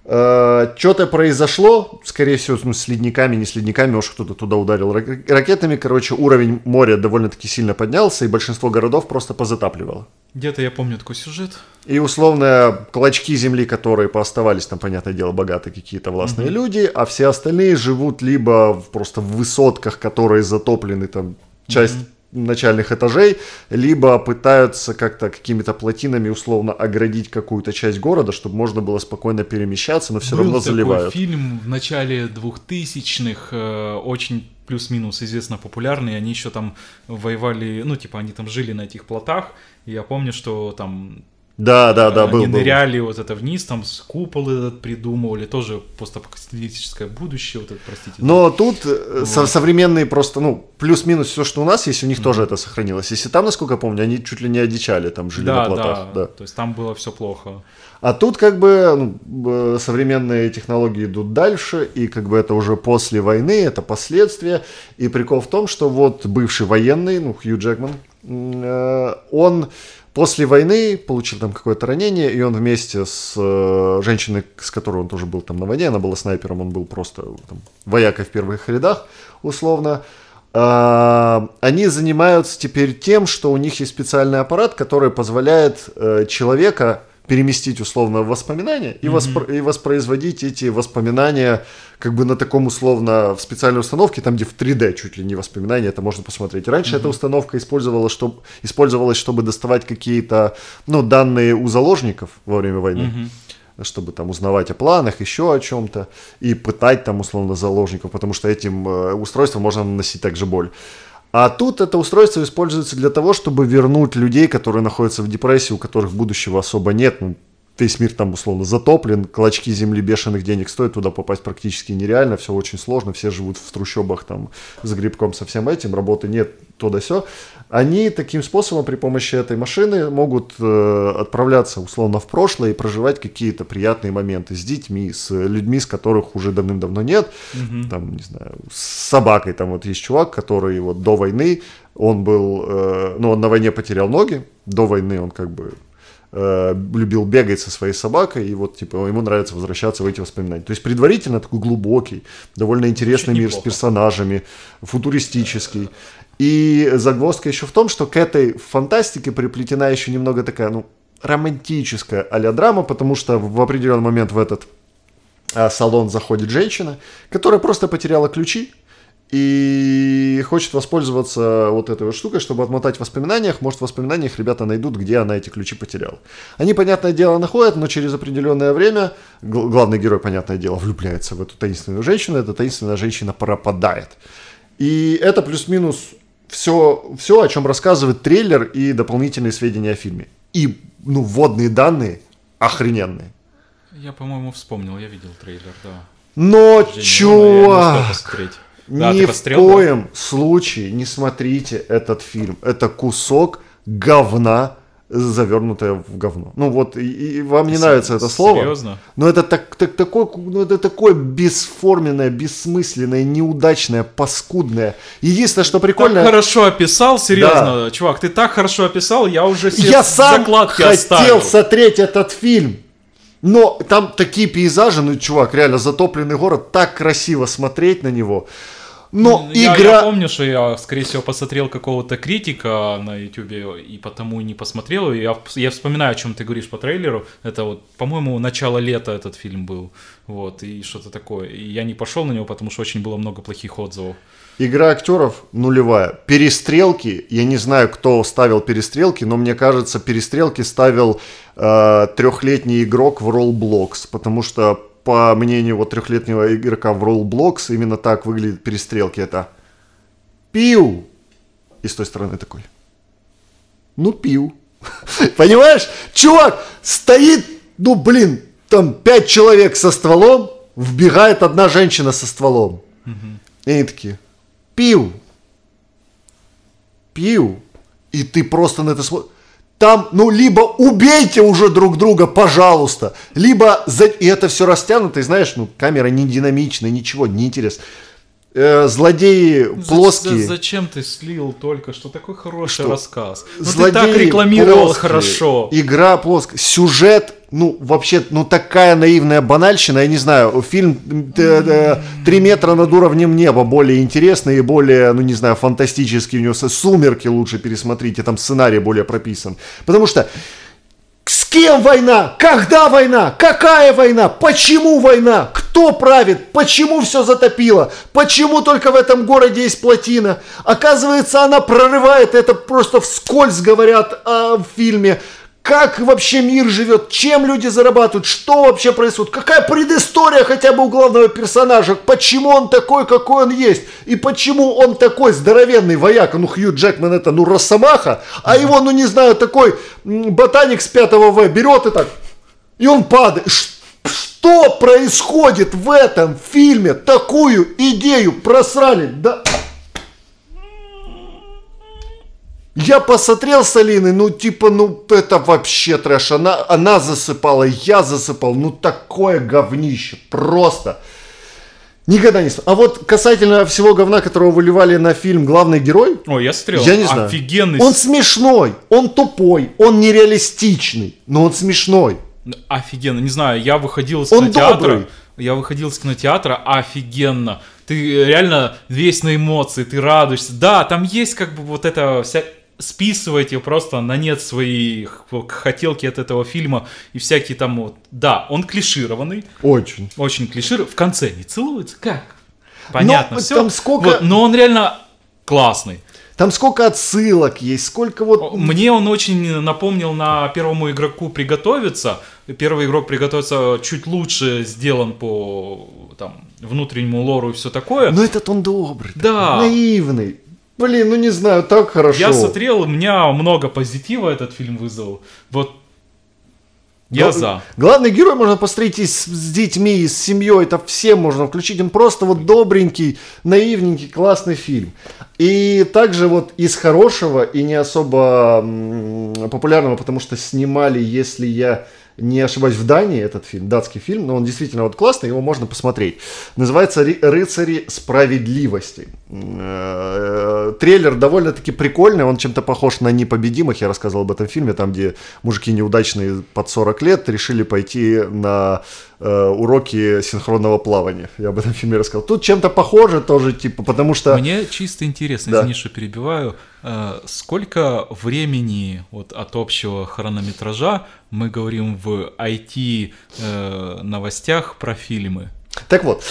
Э, Что-то произошло, скорее всего, ну, с ледниками, не с ледниками, уж кто-то туда ударил ракетами. Короче, уровень моря довольно-таки сильно поднялся, и большинство городов просто позатапливало. Где-то я помню такой сюжет. И условно клочки земли, которые пооставались, там, понятное дело, богатые какие-то властные mm-hmm. люди, а все остальные живут либо просто в высотках, которые затоплены там часть mm-hmm начальных этажей, либо пытаются как-то какими-то плотинами условно оградить какую-то часть города, чтобы можно было спокойно перемещаться, но все Был равно такой фильм в начале 2000-х, э, очень плюс-минус известно популярный, они еще там воевали, ну, типа, они там жили на этих плотах, и я помню, что там да, да, да, Они был. ныряли был. вот это вниз, там с купол этот придумывали, тоже постапокалиптическое будущее, вот это, простите. Но да. тут э, вот. со современные просто, ну, плюс-минус все, что у нас есть, у них mm. тоже это сохранилось. Если там, насколько я помню, они чуть ли не одичали, там жили да, на плотах. Да, да, то есть там было все плохо. А тут как бы ну, современные технологии идут дальше, и как бы это уже после войны, это последствия. И прикол в том, что вот бывший военный, ну, Хью Джекман, Э, он после войны получил там какое-то ранение, и он вместе с э, женщиной, с которой он тоже был там на войне, она была снайпером, он был просто там, воякой в первых рядах, условно, э, они занимаются теперь тем, что у них есть специальный аппарат, который позволяет человека переместить условно воспоминания и, mm-hmm. воспро- и воспроизводить эти воспоминания как бы на таком условно в специальной установке, там где в 3D чуть ли не воспоминания, это можно посмотреть. Раньше mm-hmm. эта установка использовалась, чтобы использовалась, чтобы доставать какие-то ну, данные у заложников во время войны. Mm-hmm чтобы там узнавать о планах, еще о чем-то, и пытать там условно заложников, потому что этим э, устройством можно наносить также боль. А тут это устройство используется для того, чтобы вернуть людей, которые находятся в депрессии, у которых будущего особо нет. Ну, весь мир там условно затоплен, клочки земли бешеных денег стоят, туда попасть практически нереально, все очень сложно, все живут в трущобах там с грибком со всем этим, работы нет, то да сё. Они таким способом при помощи этой машины могут э, отправляться условно в прошлое и проживать какие-то приятные моменты с детьми, с людьми, с которых уже давным-давно нет, угу. там, не знаю, с собакой, там вот есть чувак, который вот до войны он был, э, ну, он на войне потерял ноги, до войны он как бы Э, любил бегать со своей собакой, и вот, типа, ему нравится возвращаться в эти воспоминания. То есть, предварительно такой глубокий, довольно интересный Очень мир неплохо. с персонажами, футуристический. И загвоздка еще в том, что к этой фантастике приплетена еще немного такая, ну, романтическая а драма, потому что в определенный момент в этот а, салон заходит женщина, которая просто потеряла ключи и хочет воспользоваться вот этой вот штукой, чтобы отмотать в воспоминаниях. Может, в воспоминаниях ребята найдут, где она эти ключи потеряла. Они, понятное дело, находят, но через определенное время главный герой, понятное дело, влюбляется в эту таинственную женщину. Эта таинственная женщина пропадает. И это плюс-минус все, все, о чем рассказывает трейлер и дополнительные сведения о фильме. И, ну, вводные данные охрененные. Я, по-моему, вспомнил, я видел трейлер, да. Но, День чувак! Да, Ни в коем да? случае не смотрите этот фильм. Это кусок говна, завернутое в говно. Ну вот, и, и вам не С- нравится это слово. Серьезно? Но это, так, так, такое, ну, это такое бесформенное, бессмысленное, неудачное, паскудное. Единственное, что прикольно... Так хорошо описал, серьезно, да. чувак, ты так хорошо описал, я уже все я закладки сам оставил. хотел сотрет этот фильм. Но там такие пейзажи, ну, чувак, реально затопленный город, так красиво смотреть на него. Но я, игра... Я помню, что я, скорее всего, посмотрел какого-то критика на YouTube и потому и не посмотрел. Я, я вспоминаю, о чем ты говоришь по трейлеру. Это вот, по-моему, начало лета этот фильм был. Вот, и что-то такое. И я не пошел на него, потому что очень было много плохих отзывов. Игра актеров нулевая. Перестрелки, я не знаю, кто ставил перестрелки, но мне кажется, перестрелки ставил э, трехлетний игрок в Roblox, потому что по мнению вот трехлетнего игрока в Roblox, именно так выглядят перестрелки. Это пил! И с той стороны такой. Ну, пил. Понимаешь? Чувак стоит, ну, блин, там пять человек со стволом, вбегает одна женщина со стволом. И они такие, пил, пил. И ты просто на это смотришь там, ну, либо убейте уже друг друга, пожалуйста, либо... За... И это все растянуто, и знаешь, ну, камера не динамичная, ничего, не интересно. Э, злодеи за, плоские. За, зачем ты слил только что такой хороший что? рассказ? Ну, злодеи ты так рекламировал плоские, хорошо. Игра плоская. Сюжет ну, вообще, ну, такая наивная банальщина, я не знаю, фильм э, э, «Три метра над уровнем неба» более интересный и более, ну, не знаю, фантастический у него, «Сумерки» лучше пересмотрите, там сценарий более прописан, потому что с кем война? Когда война? Какая война? Почему война? Кто правит? Почему все затопило? Почему только в этом городе есть плотина? Оказывается, она прорывает, это просто вскользь говорят а в фильме как вообще мир живет, чем люди зарабатывают, что вообще происходит, какая предыстория хотя бы у главного персонажа, почему он такой, какой он есть, и почему он такой здоровенный вояк, ну Хью Джекман это ну росомаха, а его, ну не знаю, такой ботаник с 5 В берет и так, и он падает. Что происходит в этом фильме? Такую идею просрали. Да Я посмотрел с Алиной, ну типа, ну это вообще трэш. Она, она засыпала, я засыпал. Ну такое говнище, просто. Никогда не смотрел. А вот касательно всего говна, которого выливали на фильм главный герой. О, я смотрел. Я не знаю. Офигенный. Он смешной, он тупой, он нереалистичный, но он смешной. Офигенно, не знаю, я выходил из он кинотеатра. Добрый. Я выходил из кинотеатра, офигенно. Ты э, реально весь на эмоции, ты радуешься. Да, там есть как бы вот эта вся списываете просто на нет свои хотелки от этого фильма и всякие там вот. Да, он клишированный. Очень. Очень клишированный. В конце не целуется. Как? Понятно. Но, все. Там сколько... вот, но он реально классный. Там сколько отсылок есть, сколько вот... Мне он очень напомнил на первому игроку приготовиться. Первый игрок приготовиться чуть лучше сделан по там, внутреннему лору и все такое. Но этот он добрый, да. наивный. Блин, ну не знаю, так хорошо. Я смотрел, у меня много позитива этот фильм вызвал. Вот я Гла- за. Главный герой можно посмотреть и с, с детьми, и с семьей, это всем можно включить. Он просто вот добренький, наивненький, классный фильм. И также вот из хорошего и не особо м- популярного, потому что снимали, если я не ошибаюсь, в Дании этот фильм, датский фильм, но он действительно вот классный, его можно посмотреть. Называется «Рыцари справедливости». Э, трейлер довольно-таки прикольный, он чем-то похож на «Непобедимых», я рассказывал об этом фильме, там, где мужики неудачные под 40 лет решили пойти на Э, уроки синхронного плавания. Я об этом фильме рассказал. Тут чем-то похоже тоже, типа, потому что... Мне чисто интересно, да. извини, что перебиваю, э, сколько времени вот, от общего хронометража мы говорим в IT-новостях э, про фильмы? Так вот.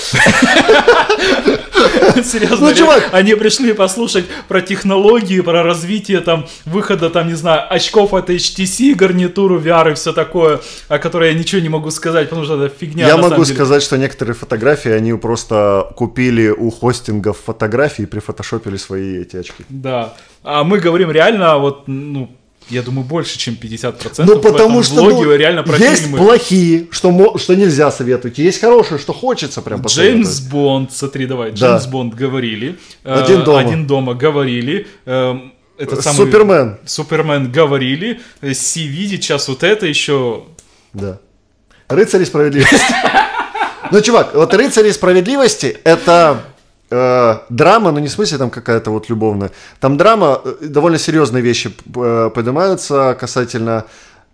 Серьезно, ну, чувак. они пришли послушать про технологии, про развитие там выхода, там, не знаю, очков от HTC, гарнитуру VR и все такое, о которой я ничего не могу сказать, потому что это фигня. Я могу сказать, что некоторые фотографии они просто купили у хостингов фотографии и прифотошопили свои эти очки. Да. А мы говорим реально, а вот, ну, я думаю, больше, чем 50% ну, потому в что, блоге ну, реально про Есть фильмы. плохие, что, что нельзя советовать, есть хорошие, что хочется прям посоветовать. Джеймс Бонд, смотри, давай, да. Джеймс Бонд говорили. Э, один э, дома. Один дома говорили. Э, эм, этот самый Супермен. Супермен говорили. CV э, сейчас вот это еще... Да. Рыцари справедливости. Ну, чувак, вот рыцари справедливости это Э, драма, но ну, не в смысле там какая-то вот любовная. Там драма, э, довольно серьезные вещи э, поднимаются касательно...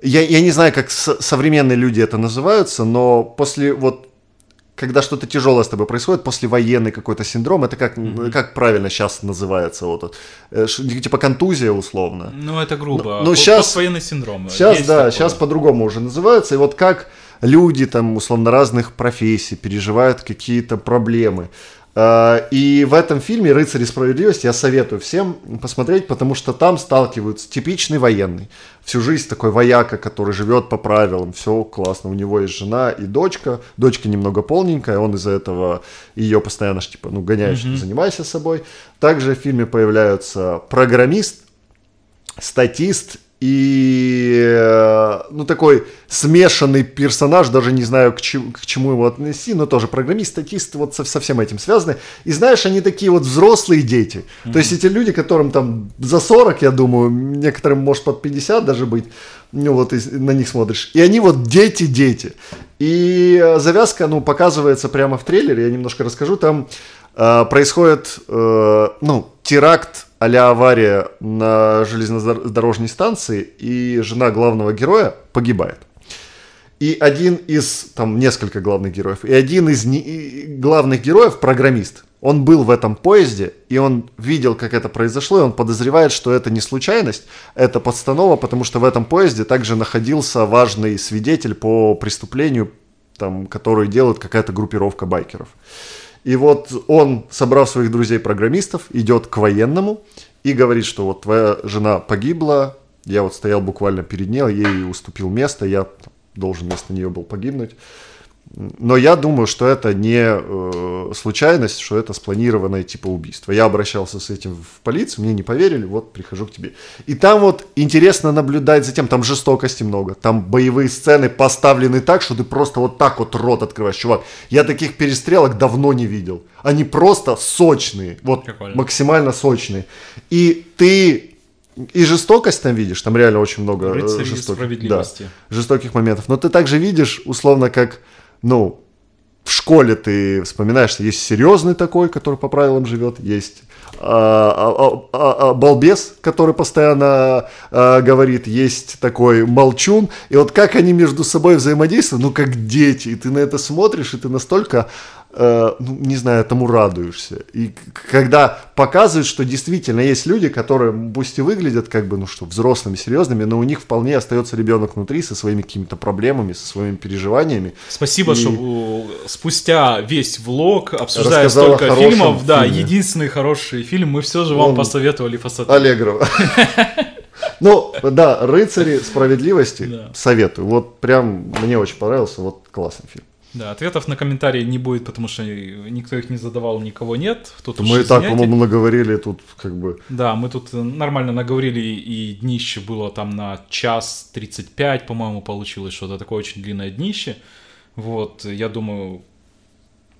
Я, я не знаю, как современные люди это называются, но после вот когда что-то тяжелое с тобой происходит, после военный какой-то синдром, это как, mm-hmm. как правильно сейчас называется? Вот, ну, типа контузия условно. Ну, это грубо. Но, ну, но сейчас, военный синдром. Сейчас, Есть да, такое. сейчас по-другому уже называется. И вот как люди там, условно, разных профессий переживают какие-то проблемы. Э, и в этом фильме «Рыцари справедливости» я советую всем посмотреть, потому что там сталкиваются типичный военный. Всю жизнь такой вояка, который живет по правилам, все классно. У него есть жена и дочка. Дочка немного полненькая, он из-за этого ее постоянно типа, ну, гоняешь, mm-hmm. занимайся собой. Также в фильме появляются программист, статист и, э, ну, такой смешанный персонаж, даже не знаю, к чему, к чему его отнести, но тоже программист, статист, вот со, со всем этим связаны. И знаешь, они такие вот взрослые дети. Mm-hmm. То есть эти люди, которым там за 40, я думаю, некоторым может под 50 даже быть, ну, вот и на них смотришь. И они вот дети-дети. И э, завязка, ну, показывается прямо в трейлере, я немножко расскажу, там э, происходит, э, ну, теракт а-ля авария на железнодорожной станции, и жена главного героя погибает. И один из, там несколько главных героев, и один из не, главных героев, программист, он был в этом поезде, и он видел, как это произошло, и он подозревает, что это не случайность, это подстанова, потому что в этом поезде также находился важный свидетель по преступлению, там, который делает какая-то группировка байкеров. И вот он, собрав своих друзей-программистов, идет к военному и говорит, что вот твоя жена погибла, я вот стоял буквально перед ней, ей уступил место, я должен вместо нее был погибнуть. Но я думаю, что это не э, случайность, что это спланированное типа убийство. Я обращался с этим в полицию, мне не поверили, вот прихожу к тебе. И там вот интересно наблюдать за тем, там жестокости много, там боевые сцены поставлены так, что ты просто вот так вот рот открываешь, чувак. Я таких перестрелок давно не видел. Они просто сочные, вот Прикольно. максимально сочные. И ты и жестокость там видишь, там реально очень много э, жестоких, да, жестоких моментов. Но ты также видишь, условно, как ну, в школе ты вспоминаешь, что есть серьезный такой, который по правилам живет, есть а, а, а, а балбес, который постоянно говорит, есть такой молчун. И вот как они между собой взаимодействуют, ну как дети, и ты на это смотришь, и ты настолько Э, ну, не знаю, этому радуешься. И когда показывают, что действительно есть люди, которые пусть и выглядят как бы, ну что, взрослыми, серьезными, но у них вполне остается ребенок внутри со своими какими-то проблемами, со своими переживаниями. Спасибо, и... что спустя весь влог, обсуждая Рассказала столько фильмов, фильме. да, единственный хороший фильм, мы все же вам Он... посоветовали фасад. Аллегрова. Ну, да, «Рыцари справедливости» советую. Вот прям мне очень понравился, вот классный фильм. Да, ответов на комментарии не будет, потому что никто их не задавал, никого нет. Тут мы и так, по-моему, наговорили тут как бы... Да, мы тут нормально наговорили, и днище было там на час 35, по-моему, получилось что-то такое очень длинное днище. Вот, я думаю,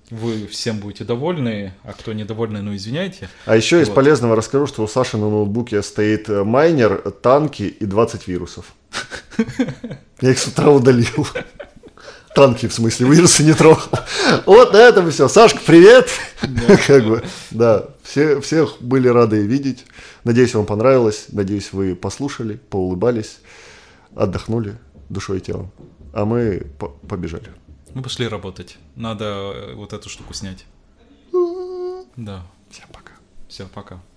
вы всем будете довольны, а кто недовольны, ну извиняйте. А еще вот. из полезного расскажу, что у Саши на ноутбуке стоит э, майнер, танки и 20 вирусов. Я их с утра удалил. Танки, в смысле, вирусы не трогал. Вот на этом и все. Сашка, привет! Как бы, да, все, всех были рады видеть. Надеюсь, вам понравилось. Надеюсь, вы послушали, поулыбались, отдохнули душой и телом. А мы побежали. Мы ну, пошли работать. Надо э, вот эту штуку снять. Ну. Да. Всем пока. Всем пока.